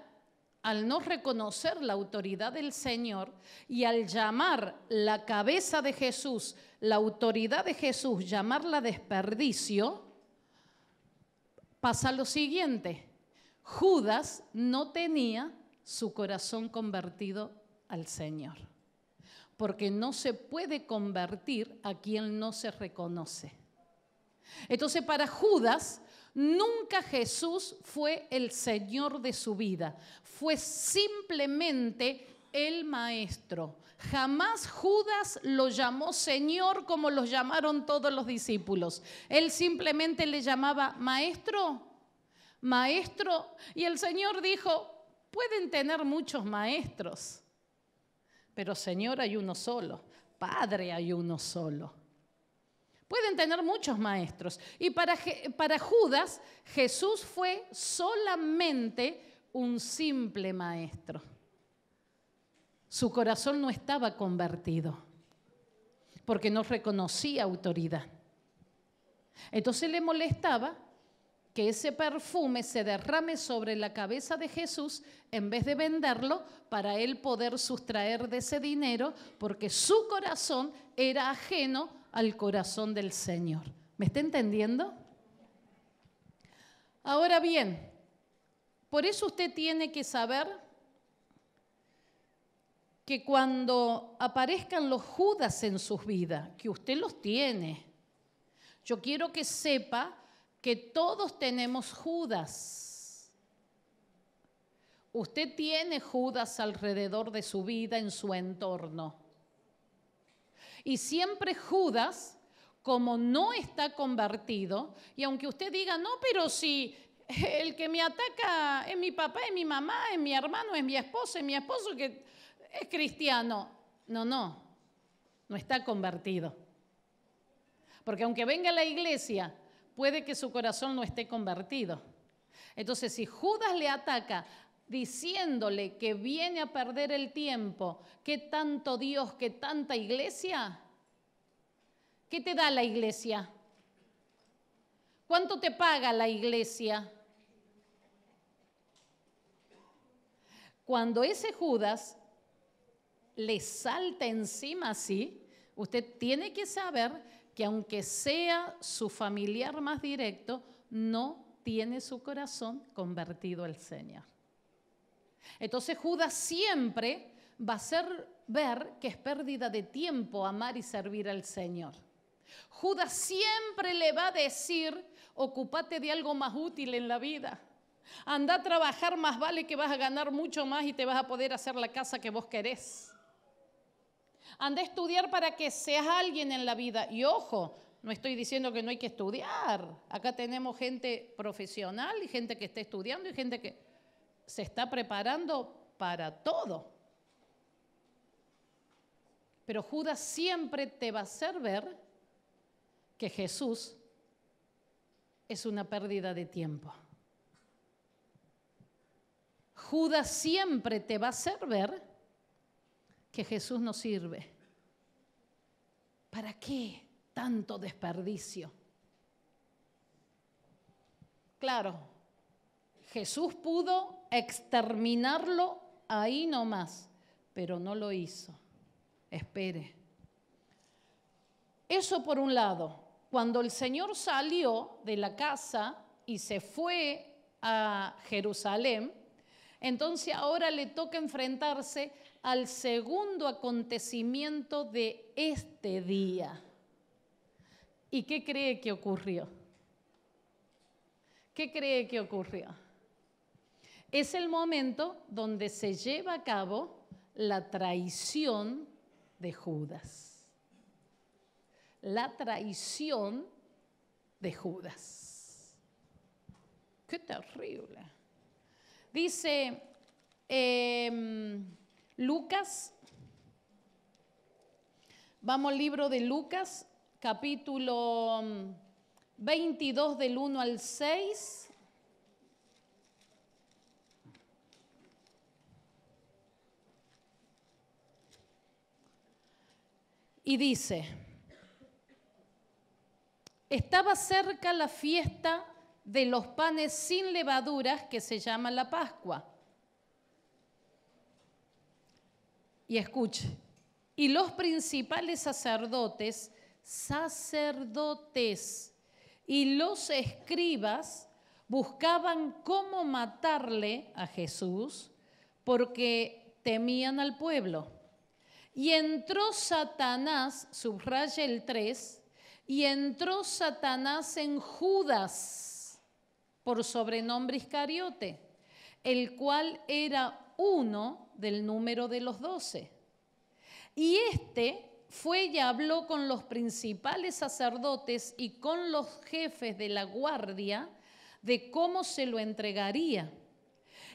Speaker 1: al no reconocer la autoridad del Señor y al llamar la cabeza de Jesús, la autoridad de Jesús, llamarla desperdicio, pasa lo siguiente. Judas no tenía su corazón convertido al Señor, porque no se puede convertir a quien no se reconoce. Entonces para Judas Nunca Jesús fue el Señor de su vida, fue simplemente el maestro. Jamás Judas lo llamó Señor como los llamaron todos los discípulos. Él simplemente le llamaba maestro, maestro. Y el Señor dijo, pueden tener muchos maestros, pero Señor hay uno solo, Padre hay uno solo. Pueden tener muchos maestros. Y para, para Judas, Jesús fue solamente un simple maestro. Su corazón no estaba convertido porque no reconocía autoridad. Entonces le molestaba que ese perfume se derrame sobre la cabeza de Jesús en vez de venderlo para él poder sustraer de ese dinero, porque su corazón era ajeno al corazón del Señor. ¿Me está entendiendo? Ahora bien, por eso usted tiene que saber que cuando aparezcan los Judas en sus vidas, que usted los tiene, yo quiero que sepa que todos tenemos Judas. Usted tiene Judas alrededor de su vida, en su entorno. Y siempre Judas, como no está convertido, y aunque usted diga, no, pero si el que me ataca es mi papá, es mi mamá, es mi hermano, es mi esposo, es mi esposo que es cristiano. No, no, no está convertido. Porque aunque venga a la iglesia, puede que su corazón no esté convertido. Entonces, si Judas le ataca diciéndole que viene a perder el tiempo, que tanto Dios, que tanta iglesia, ¿qué te da la iglesia? ¿Cuánto te paga la iglesia? Cuando ese Judas le salta encima así, usted tiene que saber que aunque sea su familiar más directo, no tiene su corazón convertido al Señor. Entonces Judas siempre va a hacer ver que es pérdida de tiempo amar y servir al Señor. Judas siempre le va a decir, ocúpate de algo más útil en la vida. Anda a trabajar más vale que vas a ganar mucho más y te vas a poder hacer la casa que vos querés. Anda a estudiar para que seas alguien en la vida. Y ojo, no estoy diciendo que no hay que estudiar. Acá tenemos gente profesional y gente que está estudiando y gente que se está preparando para todo. Pero Judas siempre te va a hacer ver que Jesús es una pérdida de tiempo. Judas siempre te va a hacer ver que Jesús no sirve. ¿Para qué tanto desperdicio? Claro, Jesús pudo exterminarlo ahí nomás, pero no lo hizo. Espere. Eso por un lado. Cuando el Señor salió de la casa y se fue a Jerusalén, entonces ahora le toca enfrentarse al segundo acontecimiento de este día. ¿Y qué cree que ocurrió? ¿Qué cree que ocurrió? Es el momento donde se lleva a cabo la traición de Judas. La traición de Judas. Qué terrible. Dice em, Lucas, vamos al libro de Lucas, capítulo 22 em, del 1 al 6. y dice, estaba cerca la fiesta de los panes sin levaduras que se llama la Pascua. Y escuche, y los principales sacerdotes, sacerdotes y los escribas buscaban cómo matarle a Jesús porque temían al pueblo y entró Satanás, subraya el 3, y entró Satanás en Judas, por sobrenombre Iscariote, el cual era uno del número de los doce. Y este fue y habló con los principales sacerdotes y con los jefes de la guardia de cómo se lo entregaría.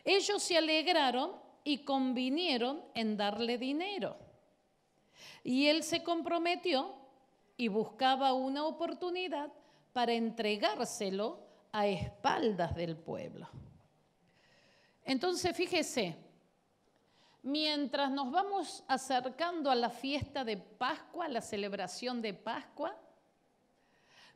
Speaker 1: Ellos se alegraron y convinieron en darle dinero. Y él se comprometió y buscaba una oportunidad para entregárselo a espaldas del pueblo. Entonces, fíjese, mientras nos vamos acercando a la fiesta de Pascua, a la celebración de Pascua,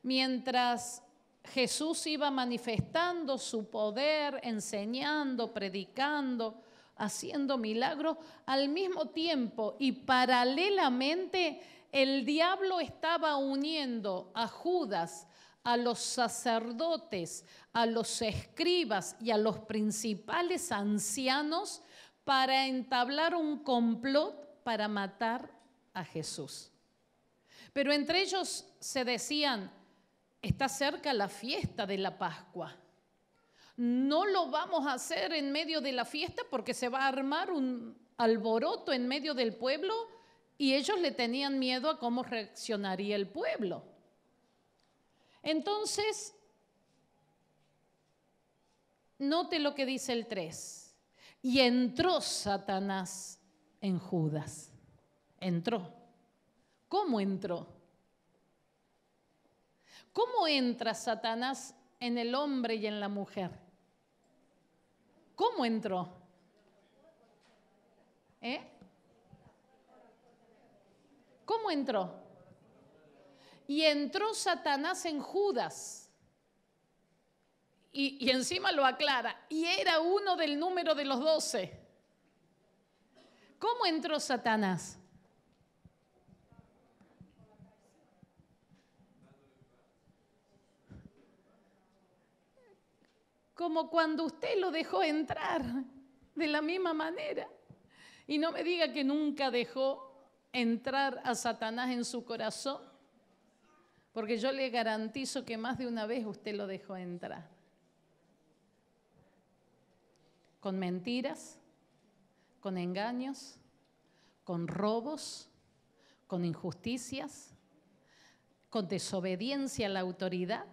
Speaker 1: mientras Jesús iba manifestando su poder, enseñando, predicando, haciendo milagros al mismo tiempo y paralelamente el diablo estaba uniendo a Judas, a los sacerdotes, a los escribas y a los principales ancianos para entablar un complot para matar a Jesús. Pero entre ellos se decían, está cerca la fiesta de la Pascua. No lo vamos a hacer en medio de la fiesta porque se va a armar un alboroto en medio del pueblo y ellos le tenían miedo a cómo reaccionaría el pueblo. Entonces, note lo que dice el 3. Y entró Satanás en Judas. Entró. ¿Cómo entró? ¿Cómo entra Satanás en el hombre y en la mujer? ¿Cómo entró? ¿Eh? ¿Cómo entró? Y entró Satanás en Judas. Y, y encima lo aclara. Y era uno del número de los doce. ¿Cómo entró Satanás? como cuando usted lo dejó entrar, de la misma manera. Y no me diga que nunca dejó entrar a Satanás en su corazón, porque yo le garantizo que más de una vez usted lo dejó entrar. Con mentiras, con engaños, con robos, con injusticias, con desobediencia a la autoridad,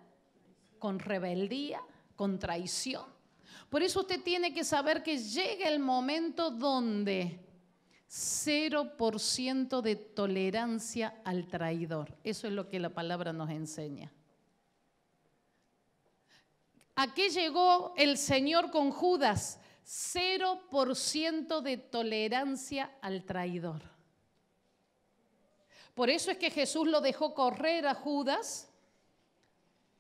Speaker 1: con rebeldía con traición. Por eso usted tiene que saber que llega el momento donde 0% de tolerancia al traidor. Eso es lo que la palabra nos enseña. ¿A qué llegó el Señor con Judas? 0% de tolerancia al traidor. Por eso es que Jesús lo dejó correr a Judas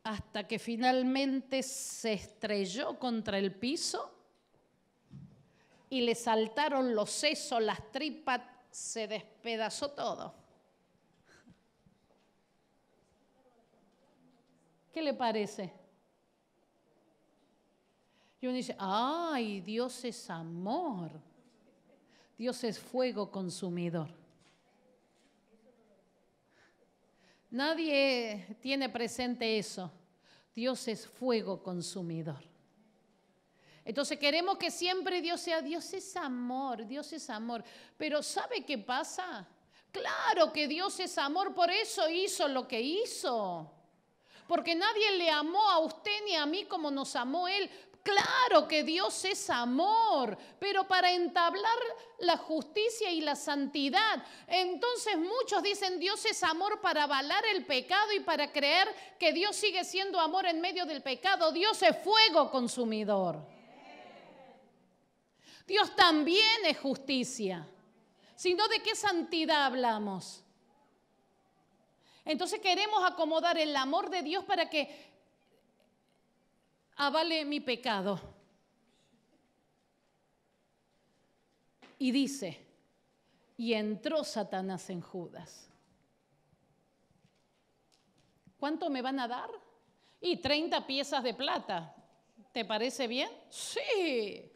Speaker 1: hasta que finalmente se estrelló contra el piso y le saltaron los sesos, las tripas, se despedazó todo. ¿Qué le parece? Y uno dice, ay, Dios es amor, Dios es fuego consumidor. Nadie tiene presente eso. Dios es fuego consumidor. Entonces queremos que siempre Dios sea, Dios es amor, Dios es amor. Pero ¿sabe qué pasa? Claro que Dios es amor, por eso hizo lo que hizo. Porque nadie le amó a usted ni a mí como nos amó Él. Claro que Dios es amor, pero para entablar la justicia y la santidad, entonces muchos dicen Dios es amor para avalar el pecado y para creer que Dios sigue siendo amor en medio del pecado. Dios es fuego consumidor. Dios también es justicia. Sino de qué santidad hablamos. Entonces queremos acomodar el amor de Dios para que avale ah, mi pecado. Y dice, y entró Satanás en Judas. ¿Cuánto me van a dar? Y 30 piezas de plata. ¿Te parece bien? Sí.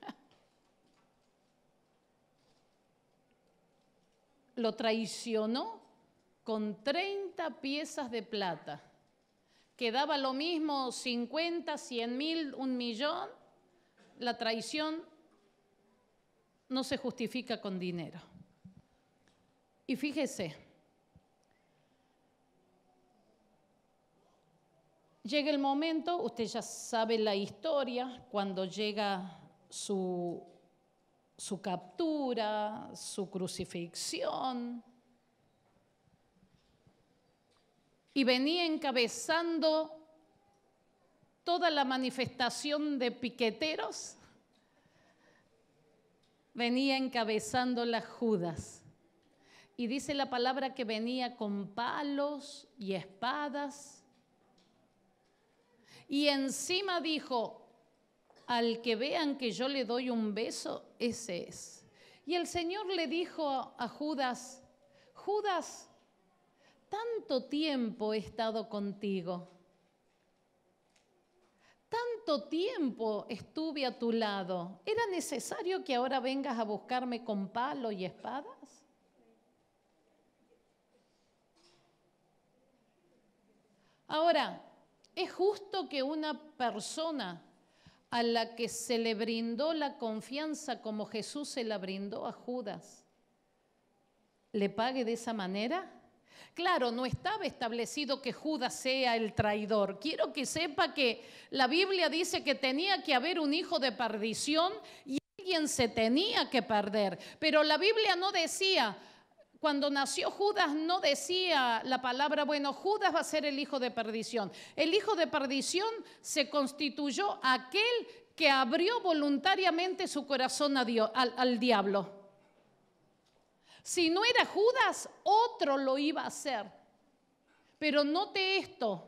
Speaker 1: Lo traicionó con 30 piezas de plata que daba lo mismo 50, 100 mil, un millón, la traición no se justifica con dinero. Y fíjese, llega el momento, usted ya sabe la historia, cuando llega su captura, su crucifixión, y venía encabezando toda la manifestación de piqueteros, venía encabezando las Judas. Y dice la palabra que venía con palos y espadas. Y encima dijo, al que vean que yo le doy un beso, ese es. Y el Señor le dijo a Judas, Judas, tanto tiempo he estado contigo, tanto tiempo estuve a tu lado, ¿era necesario que ahora vengas a buscarme con palo y espadas? Ahora, ¿es justo que una persona a la que se le brindó la confianza como Jesús se la brindó a Judas, le pague de esa manera? Claro, no estaba establecido que Judas sea el traidor. Quiero que sepa que la Biblia dice que tenía que haber un hijo de perdición y alguien se tenía que perder. Pero la Biblia no decía, cuando nació Judas no decía la palabra, bueno, Judas va a ser el hijo de perdición. El hijo de perdición se constituyó aquel que abrió voluntariamente su corazón al diablo. Si no era Judas, otro lo iba a hacer. Pero note esto.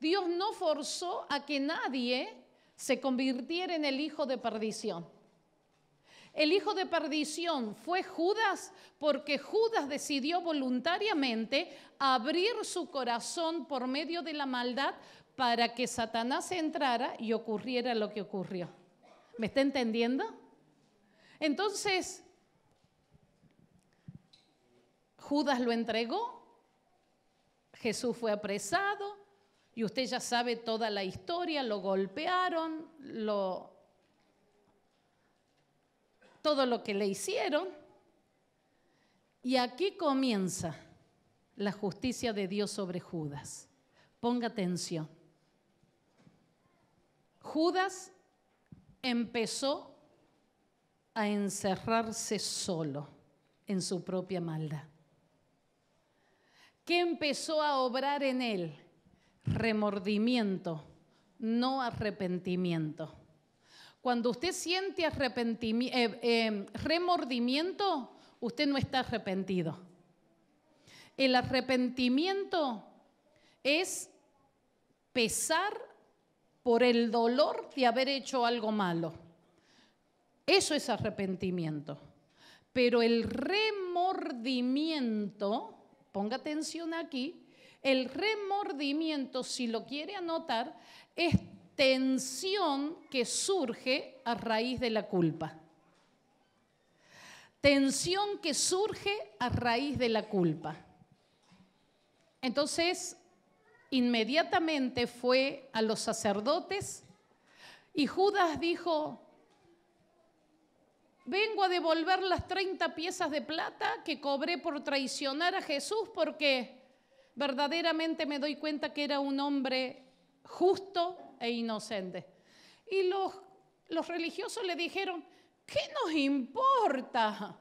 Speaker 1: Dios no forzó a que nadie se convirtiera en el hijo de perdición. El hijo de perdición fue Judas porque Judas decidió voluntariamente abrir su corazón por medio de la maldad para que Satanás entrara y ocurriera lo que ocurrió. ¿Me está entendiendo? Entonces, Judas lo entregó, Jesús fue apresado y usted ya sabe toda la historia, lo golpearon, lo, todo lo que le hicieron. Y aquí comienza la justicia de Dios sobre Judas. Ponga atención. Judas empezó a encerrarse solo en su propia maldad. ¿Qué empezó a obrar en él? Remordimiento, no arrepentimiento. Cuando usted siente arrepentimiento, eh, eh, remordimiento, usted no está arrepentido. El arrepentimiento es pesar por el dolor de haber hecho algo malo. Eso es arrepentimiento. Pero el remordimiento ponga atención aquí, el remordimiento, si lo quiere anotar, es tensión que surge a raíz de la culpa. Tensión que surge a raíz de la culpa. Entonces, inmediatamente fue a los sacerdotes y Judas dijo, vengo a devolver las 30 piezas de plata que cobré por traicionar a Jesús porque verdaderamente me doy cuenta que era un hombre justo e inocente. Y los, religiosos le dijeron, ¿qué nos importa?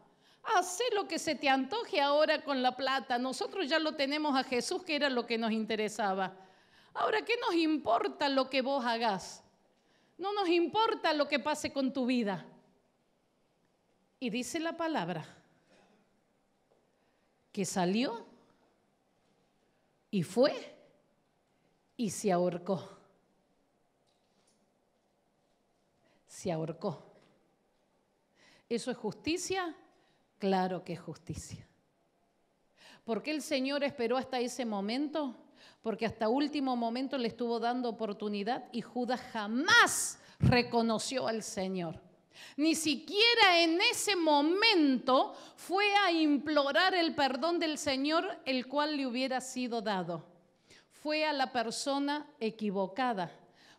Speaker 1: Haz lo que se te antoje ahora con la plata. Nosotros ya lo tenemos a Jesús, que era lo que nos interesaba. Ahora, ¿qué nos importa lo que vos hagas? No nos importa lo que pase con tu vida. Y dice la palabra que salió y fue y se ahorcó. Se ahorcó. ¿Eso es justicia? Claro que es justicia. ¿Por qué el Señor esperó hasta ese momento? Porque hasta último momento le estuvo dando oportunidad y Judas jamás reconoció al Señor. Ni siquiera en ese momento fue a implorar el perdón del Señor, el cual le hubiera sido dado. Fue a la persona equivocada.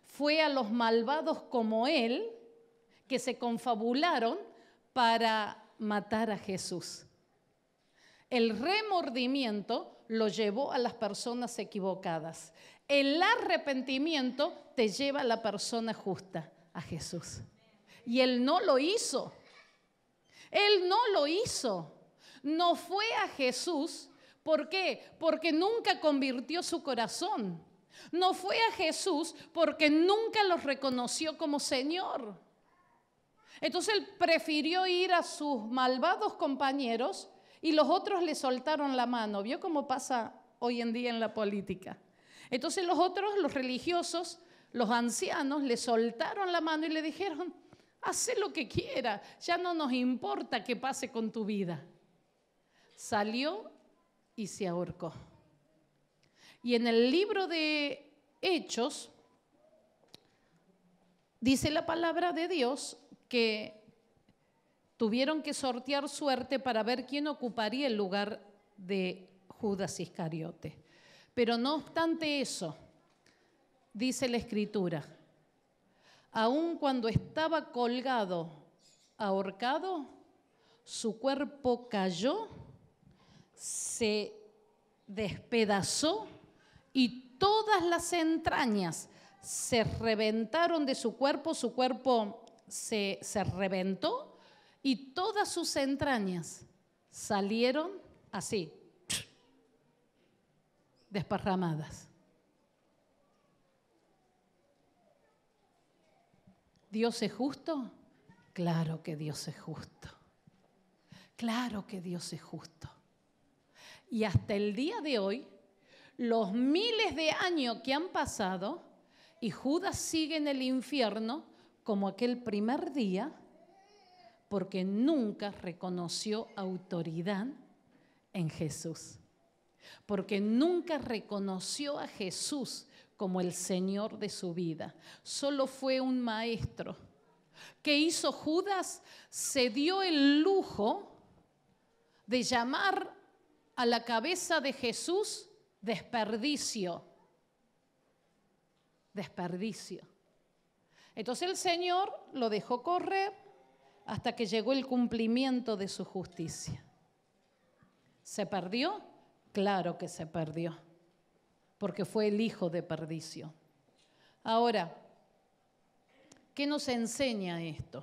Speaker 1: Fue a los malvados como él que se confabularon para matar a Jesús. El remordimiento lo llevó a las personas equivocadas. El arrepentimiento te lleva a la persona justa, a Jesús. Y él no lo hizo. Él no lo hizo. No fue a Jesús. ¿Por qué? Porque nunca convirtió su corazón. No fue a Jesús porque nunca los reconoció como Señor. Entonces él prefirió ir a sus malvados compañeros y los otros le soltaron la mano. ¿Vio cómo pasa hoy en día en la política? Entonces los otros, los religiosos, los ancianos, le soltaron la mano y le dijeron, Hace lo que quiera, ya no nos importa qué pase con tu vida. Salió y se ahorcó. Y en el libro de Hechos dice la palabra de Dios que tuvieron que sortear suerte para ver quién ocuparía el lugar de Judas Iscariote. Pero no obstante eso, dice la escritura, aun cuando estaba colgado, ahorcado, su cuerpo cayó, se despedazó y todas las entrañas se reventaron de su cuerpo, su cuerpo se, se reventó y todas sus entrañas salieron así, desparramadas. ¿Dios es justo? Claro que Dios es justo. Claro que Dios es justo. Y hasta el día de hoy, los miles de años que han pasado, y Judas sigue en el infierno como aquel primer día, porque nunca reconoció autoridad en Jesús, porque nunca reconoció a Jesús como el Señor de su vida. Solo fue un maestro. ¿Qué hizo Judas? Se dio el lujo de llamar a la cabeza de Jesús desperdicio. Desperdicio. Entonces el Señor lo dejó correr hasta que llegó el cumplimiento de su justicia. ¿Se perdió? Claro que se perdió porque fue el hijo de perdicio. Ahora, ¿qué nos enseña esto?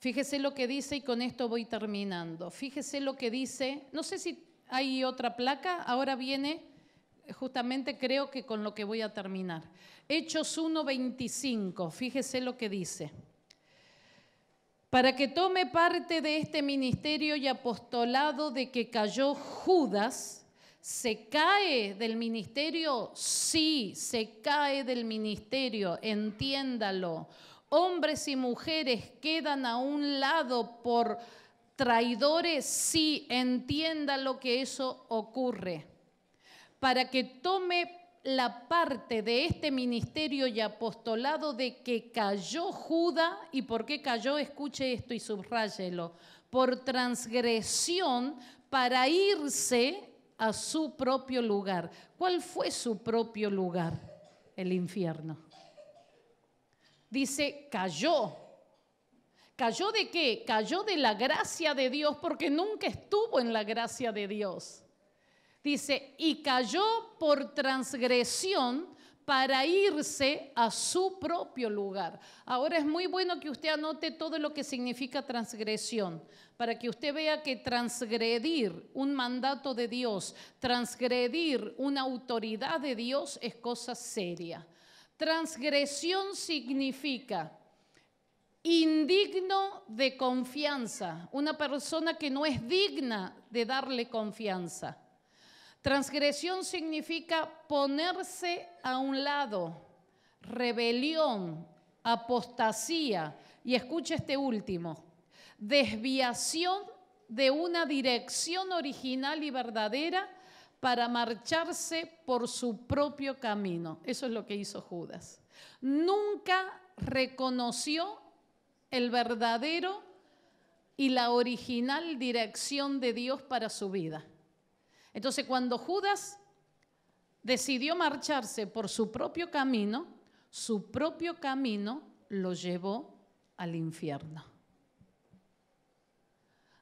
Speaker 1: Fíjese lo que dice y con esto voy terminando. Fíjese lo que dice, no sé si hay otra placa, ahora viene eh, justamente creo que con lo que voy a terminar. Hechos 1.25, fíjese lo que dice. Para que tome parte de este ministerio y apostolado de que cayó Judas, ¿Se cae del ministerio? Sí, se cae del ministerio, entiéndalo. Hombres y mujeres quedan a un lado por traidores, sí, entienda lo que eso ocurre. Para que tome la parte de este ministerio y apostolado de que cayó Judá, y por qué cayó, escuche esto y subráyelo, por transgresión para irse a su propio lugar. ¿Cuál fue su propio lugar? El infierno. Dice, cayó. ¿Cayó de qué? Cayó de la gracia de Dios porque nunca estuvo en la gracia de Dios. Dice, y cayó por transgresión para irse a su propio lugar. Ahora es muy bueno que usted anote todo lo que significa transgresión, para que usted vea que transgredir un mandato de Dios, transgredir una autoridad de Dios es cosa seria. Transgresión significa indigno de confianza, una persona que no es digna de darle confianza. Transgresión significa ponerse a un lado, rebelión, apostasía y escuche este último, desviación de una dirección original y verdadera para marcharse por su propio camino. Eso es lo que hizo Judas. Nunca reconoció el verdadero y la original dirección de Dios para su vida. Entonces cuando Judas decidió marcharse por su propio camino, su propio camino lo llevó al infierno.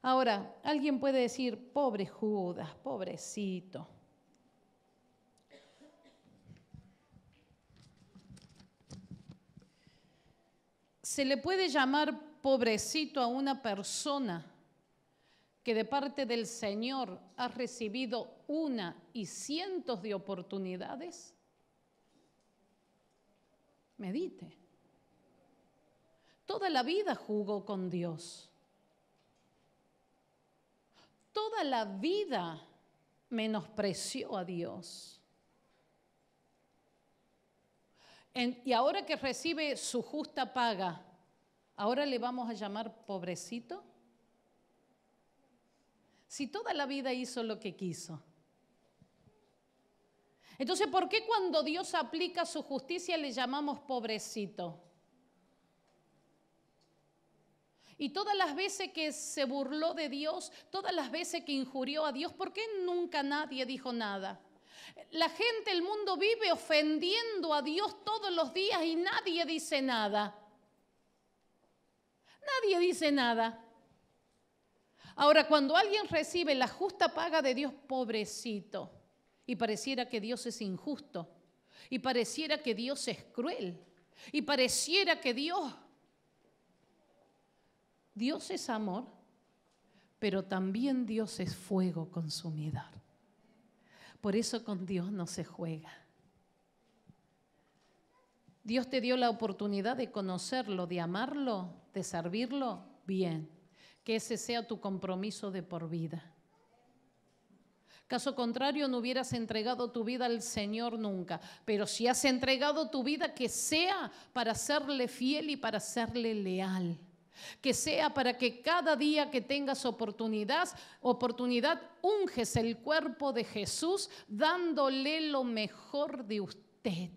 Speaker 1: Ahora, alguien puede decir, pobre Judas, pobrecito. Se le puede llamar pobrecito a una persona que de parte del Señor has recibido una y cientos de oportunidades? Medite. Toda la vida jugó con Dios. Toda la vida menospreció a Dios. y ahora que recibe su justa paga, ¿ahora le vamos a llamar pobrecito? si toda la vida hizo lo que quiso? Entonces, ¿por qué cuando Dios aplica su justicia le llamamos pobrecito? Y todas las veces que se burló de Dios, todas las veces que injurió a Dios, ¿por qué nunca nadie dijo nada? La gente, el mundo vive ofendiendo a Dios todos los días y nadie dice nada. Nadie dice nada. Ahora, cuando alguien recibe la justa paga de Dios, pobrecito, y pareciera que Dios es injusto, y pareciera que Dios es cruel, y pareciera que Dios, Dios es amor, pero también Dios es fuego consumidor. Por eso con Dios no se juega. Dios te dio la oportunidad de conocerlo, de amarlo, de servirlo, bien que ese sea tu compromiso de por vida. Caso contrario, no hubieras entregado tu vida al Señor nunca. Pero si has entregado tu vida, que sea para serle fiel y para serle leal. Que sea para que cada día que tengas oportunidad, oportunidad, unges el cuerpo de Jesús dándole lo mejor de usted.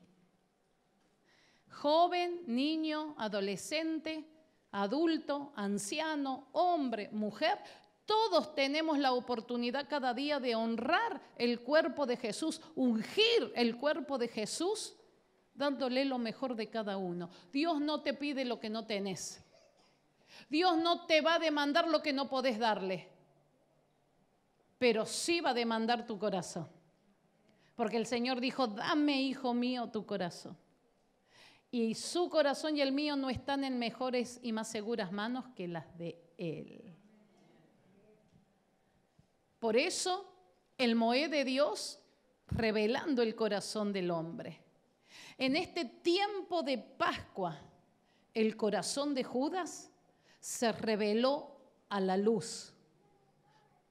Speaker 1: Joven, niño, adolescente, adulto, anciano, hombre, mujer, todos tenemos la oportunidad cada día de honrar el cuerpo de Jesús, ungir el cuerpo de Jesús, dándole lo mejor de cada uno. Dios no te pide lo que no tenés. Dios no te va a demandar lo que no podés darle, pero sí va a demandar tu corazón. Porque el Señor dijo, dame, hijo mío, tu corazón y su corazón y el mío no están en mejores y más seguras manos que las de Él. Por eso el Moé de Dios revelando el corazón del hombre. En este tiempo de Pascua, el corazón de Judas se reveló a la luz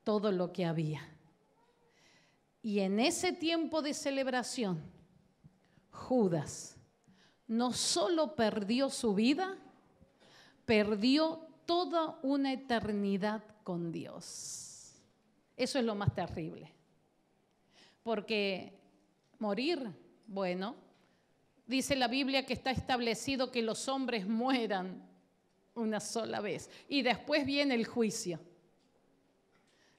Speaker 1: todo lo que había. Y en ese tiempo de celebración, Judas no solo perdió su vida, perdió toda una eternidad con Dios. Eso es lo más terrible. Porque morir, bueno, dice la Biblia que está establecido que los hombres mueran una sola vez y después viene el juicio.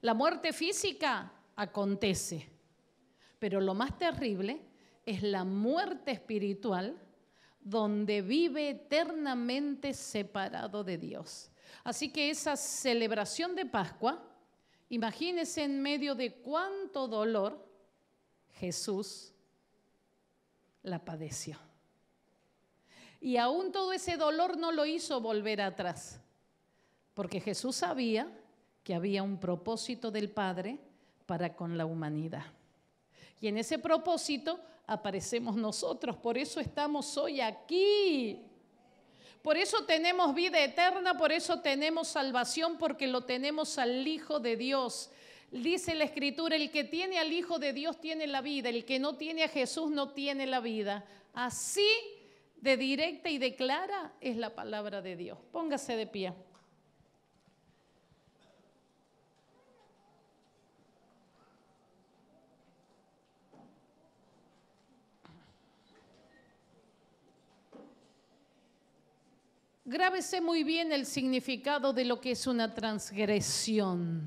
Speaker 1: La muerte física acontece, pero lo más terrible es la muerte espiritual donde vive eternamente separado de Dios. Así que esa celebración de Pascua, imagínense en medio de cuánto dolor Jesús la padeció. Y aún todo ese dolor no lo hizo volver atrás, porque Jesús sabía que había un propósito del Padre para con la humanidad. Y en ese propósito aparecemos nosotros. Por eso estamos hoy aquí. Por eso tenemos vida eterna, por eso tenemos salvación, porque lo tenemos al Hijo de Dios. Dice la Escritura, el que tiene al Hijo de Dios tiene la vida, el que no tiene a Jesús no tiene la vida. Así de directa y de clara es la palabra de Dios. Póngase de pie. Grábese muy bien el significado de lo que es una transgresión,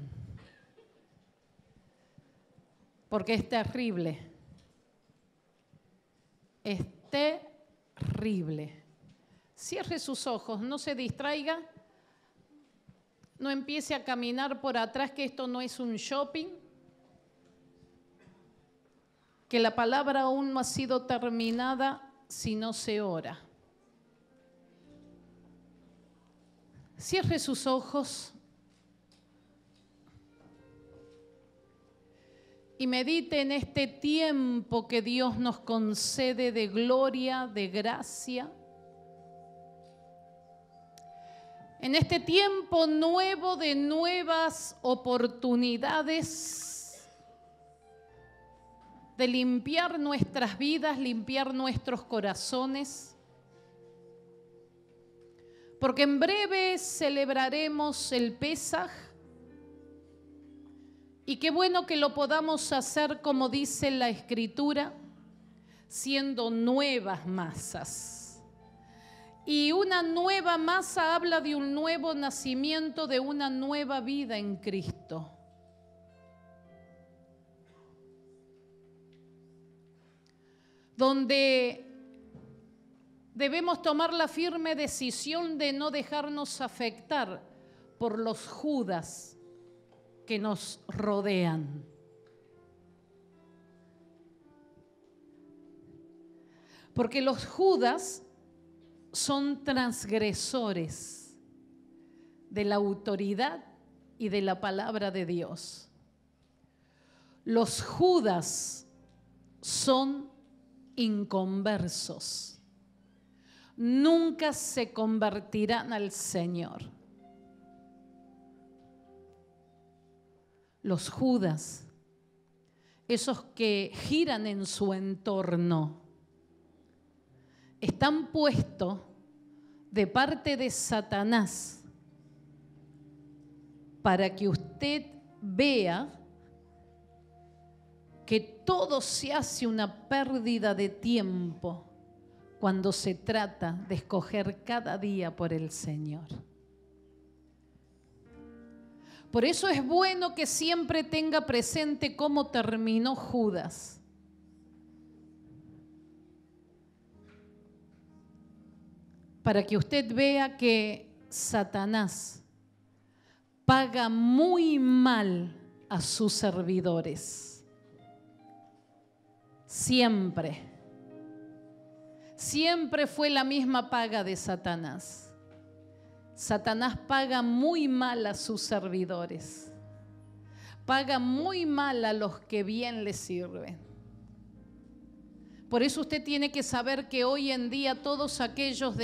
Speaker 1: porque es terrible. Es terrible. Cierre sus ojos, no se distraiga, no empiece a caminar por atrás que esto no es un shopping, que la palabra aún no ha sido terminada si no se ora. Cierre sus ojos y medite en este tiempo que Dios nos concede de gloria, de gracia. En este tiempo nuevo de nuevas oportunidades de limpiar nuestras vidas, limpiar nuestros corazones porque en breve celebraremos el Pesaj. Y qué bueno que lo podamos hacer como dice la Escritura, siendo nuevas masas. Y una nueva masa habla de un nuevo nacimiento, de una nueva vida en Cristo. Donde Debemos tomar la firme decisión de no dejarnos afectar por los judas que nos rodean. Porque los judas son transgresores de la autoridad y de la palabra de Dios. Los judas son inconversos nunca se convertirán al Señor. Los judas, esos que giran en su entorno, están puestos de parte de Satanás para que usted vea que todo se hace una pérdida de tiempo cuando se trata de escoger cada día por el Señor. Por eso es bueno que siempre tenga presente cómo terminó Judas. Para que usted vea que Satanás paga muy mal a sus servidores. Siempre siempre fue la misma paga de Satanás. Satanás paga muy mal a sus servidores, paga muy mal a los que bien le sirven. Por eso usted tiene que saber que hoy en día todos aquellos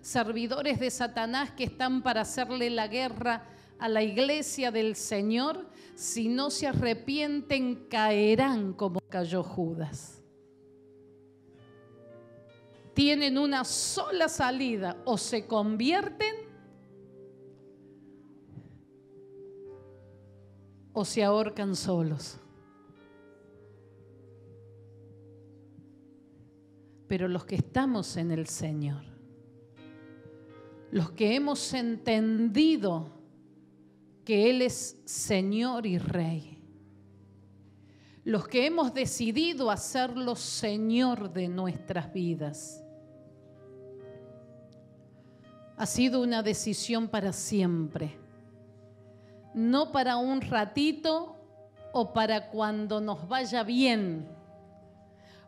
Speaker 1: servidores de Satanás que están para hacerle la guerra a la iglesia del Señor, si no se arrepienten, caerán como cayó Judas tienen una sola salida, o se convierten o se ahorcan solos. Pero los que estamos en el Señor, los que hemos entendido que Él es Señor y Rey, los que hemos decidido hacerlo Señor de nuestras vidas, ha sido una decisión para siempre. No para un ratito o para cuando nos vaya bien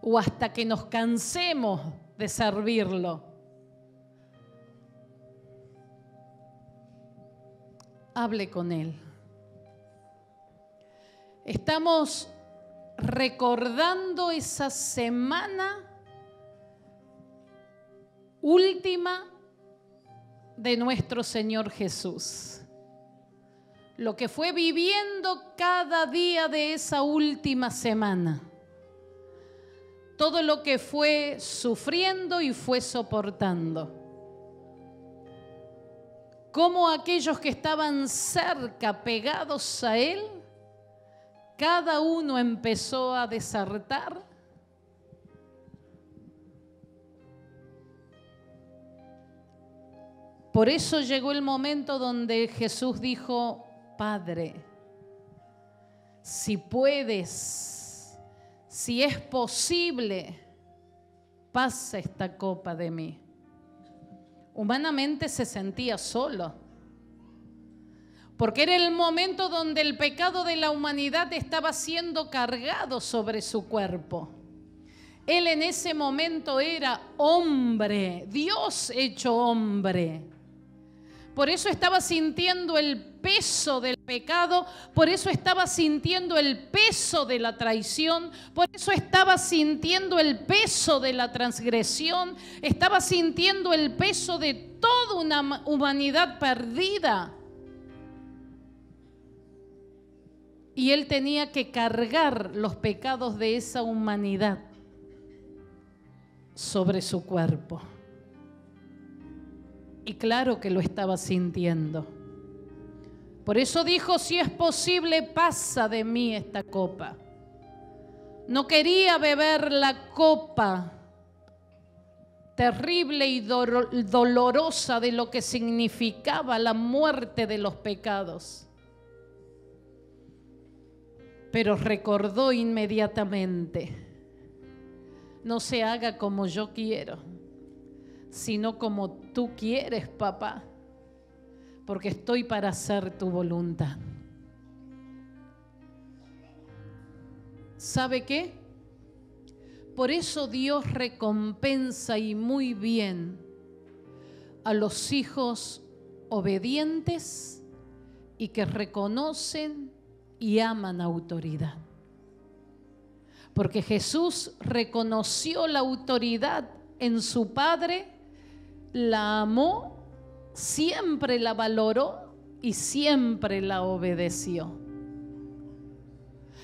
Speaker 1: o hasta que nos cansemos de servirlo. Hable con Él. Estamos recordando esa semana última de nuestro Señor Jesús. Lo que fue viviendo cada día de esa última semana. Todo lo que fue sufriendo y fue soportando. Como aquellos que estaban cerca, pegados a Él, cada uno empezó a desertar Por eso llegó el momento donde Jesús dijo, Padre, si puedes, si es posible, pasa esta copa de mí. Humanamente se sentía solo, porque era el momento donde el pecado de la humanidad estaba siendo cargado sobre su cuerpo. Él en ese momento era hombre, Dios hecho hombre por eso estaba sintiendo el peso del pecado, por eso estaba sintiendo el peso de la traición, por eso estaba sintiendo el peso de la transgresión, estaba sintiendo el peso de toda una humanidad perdida. Y él tenía que cargar los pecados de esa humanidad sobre su cuerpo. Y claro que lo estaba sintiendo. Por eso dijo, si es posible, pasa de mí esta copa. No quería beber la copa terrible y dolorosa de lo que significaba la muerte de los pecados. Pero recordó inmediatamente, no se haga como yo quiero sino como tú quieres, papá, porque estoy para hacer tu voluntad. ¿Sabe qué? Por eso Dios recompensa y muy bien a los hijos obedientes y que reconocen y aman autoridad. Porque Jesús reconoció la autoridad en su Padre la amó, siempre la valoró y siempre la obedeció.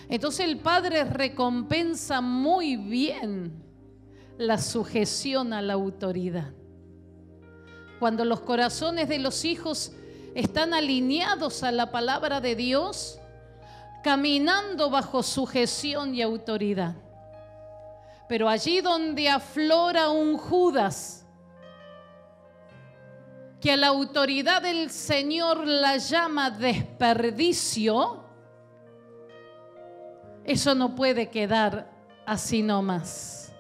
Speaker 1: Entonces el Padre recompensa muy bien la sujeción a la autoridad. Cuando los corazones de los hijos están alineados a la palabra de Dios, caminando bajo sujeción y autoridad. Pero allí donde aflora un Judas, que la autoridad del Señor la llama desperdicio, eso no puede quedar así nomás.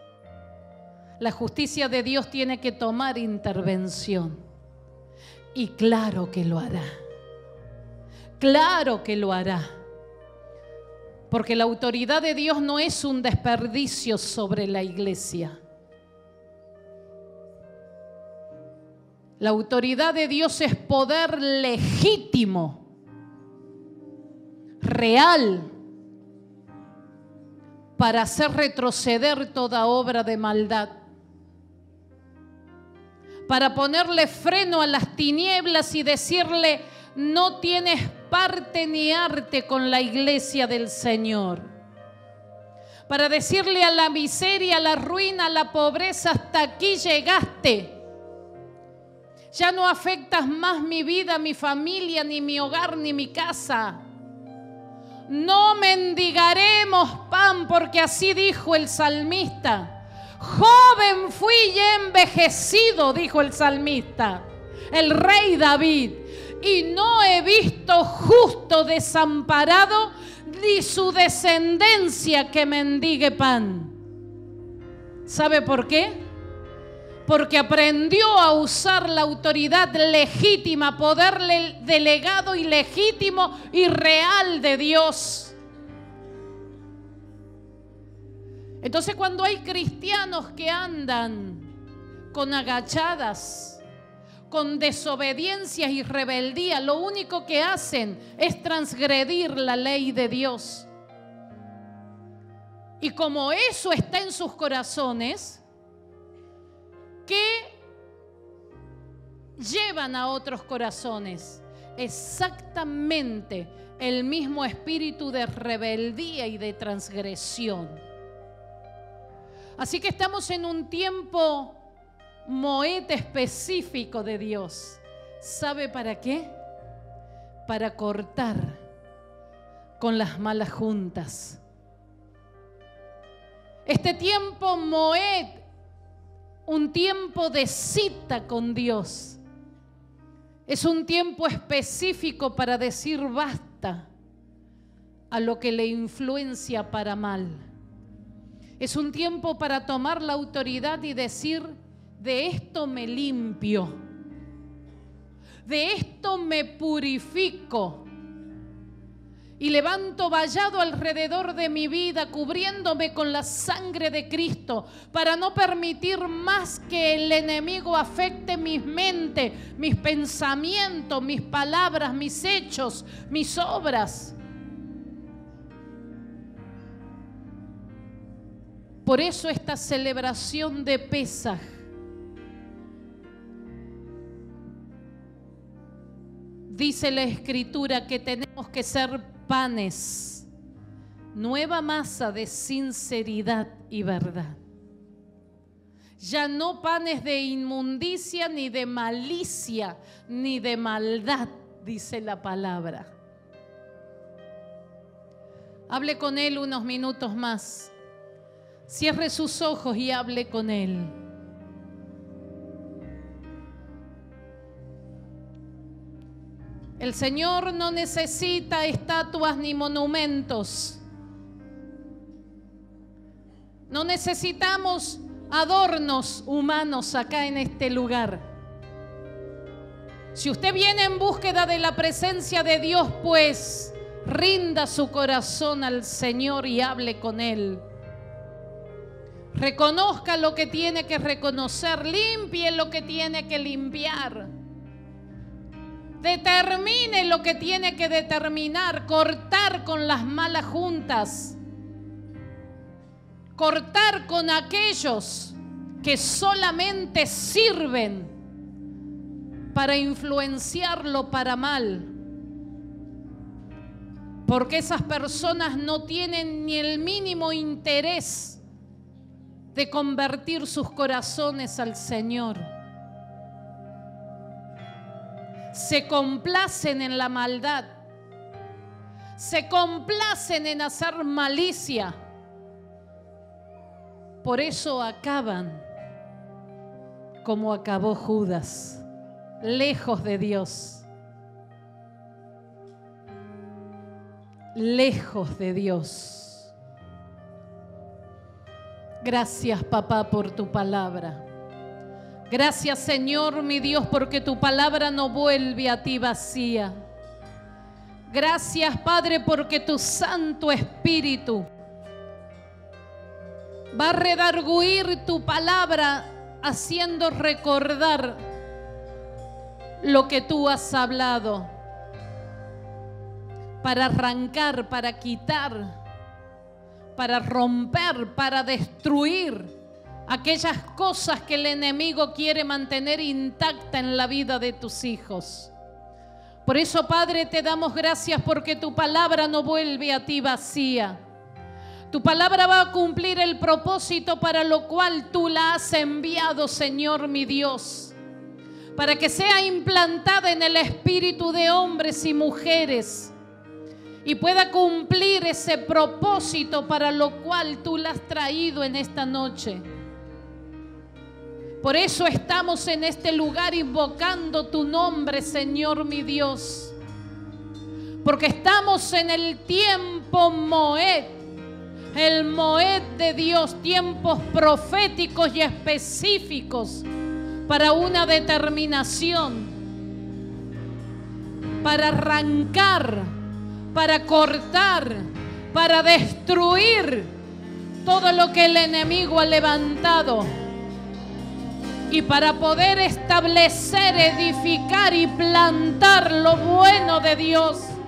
Speaker 1: La justicia de Dios tiene que tomar intervención. Y claro que lo hará. Claro que lo hará. Porque la autoridad de Dios no es un desperdicio sobre la iglesia. La autoridad de Dios es poder legítimo, real, para hacer retroceder toda obra de maldad, para ponerle freno a las tinieblas y decirle, no tienes parte ni arte con la iglesia del Señor. Para decirle a la miseria, a la ruina, a la pobreza, hasta aquí llegaste. Ya no afectas más mi vida, mi familia, ni mi hogar, ni mi casa. No mendigaremos pan porque así dijo el salmista. Joven fui y envejecido, dijo el salmista, el rey David. Y no he visto justo desamparado ni su descendencia que mendigue pan. ¿Sabe por qué? porque aprendió a usar la autoridad legítima, poder delegado y legítimo y real de Dios. Entonces cuando hay cristianos que andan con agachadas, con desobediencia y rebeldía, lo único que hacen es transgredir la ley de Dios. Y como eso está en sus corazones, que llevan a otros corazones. Exactamente el mismo espíritu de rebeldía y de transgresión. Así que estamos en un tiempo moed específico de Dios. ¿Sabe para qué? Para cortar con las malas juntas. Este tiempo moed un tiempo de cita con Dios. Es un tiempo específico para decir basta a lo que le influencia para mal. Es un tiempo para tomar la autoridad y decir, de esto me limpio, de esto me purifico, y levanto vallado alrededor de mi vida, cubriéndome con la sangre de Cristo, para no permitir más que el enemigo afecte mis mentes, mis pensamientos, mis palabras, mis hechos, mis obras. Por eso esta celebración de Pesaj dice la escritura que tenemos que ser panes, nueva masa de sinceridad y verdad. Ya no panes de inmundicia, ni de malicia, ni de maldad, dice la palabra. Hable con Él unos minutos más. Cierre sus ojos y hable con Él. El Señor no necesita estatuas ni monumentos. No necesitamos adornos humanos acá en este lugar. Si usted viene en búsqueda de la presencia de Dios, pues rinda su corazón al Señor y hable con Él. Reconozca lo que tiene que reconocer, limpie lo que tiene que limpiar. Determine lo que tiene que determinar, cortar con las malas juntas, cortar con aquellos que solamente sirven para influenciarlo para mal. Porque esas personas no tienen ni el mínimo interés de convertir sus corazones al Señor se complacen en la maldad, se complacen en hacer malicia. Por eso acaban como acabó Judas, lejos de Dios, lejos de Dios. Gracias papá por tu palabra. Gracias Señor mi Dios porque tu palabra no vuelve a ti vacía. Gracias Padre porque tu Santo Espíritu va a redarguir tu palabra haciendo recordar lo que tú has hablado para arrancar, para quitar, para romper, para destruir aquellas cosas que el enemigo quiere mantener intacta en la vida de tus hijos. Por eso, Padre, te damos gracias porque tu palabra no vuelve a ti vacía. Tu palabra va a cumplir el propósito para lo cual tú la has enviado, Señor mi Dios, para que sea implantada en el espíritu de hombres y mujeres y pueda cumplir ese propósito para lo cual tú la has traído en esta noche. Por eso estamos en este lugar invocando tu nombre, Señor mi Dios. Porque estamos en el tiempo Moed, el Moed de Dios, tiempos proféticos y específicos para una determinación, para arrancar, para cortar, para destruir todo lo que el enemigo ha levantado y para poder establecer, edificar y plantar lo bueno de Dios.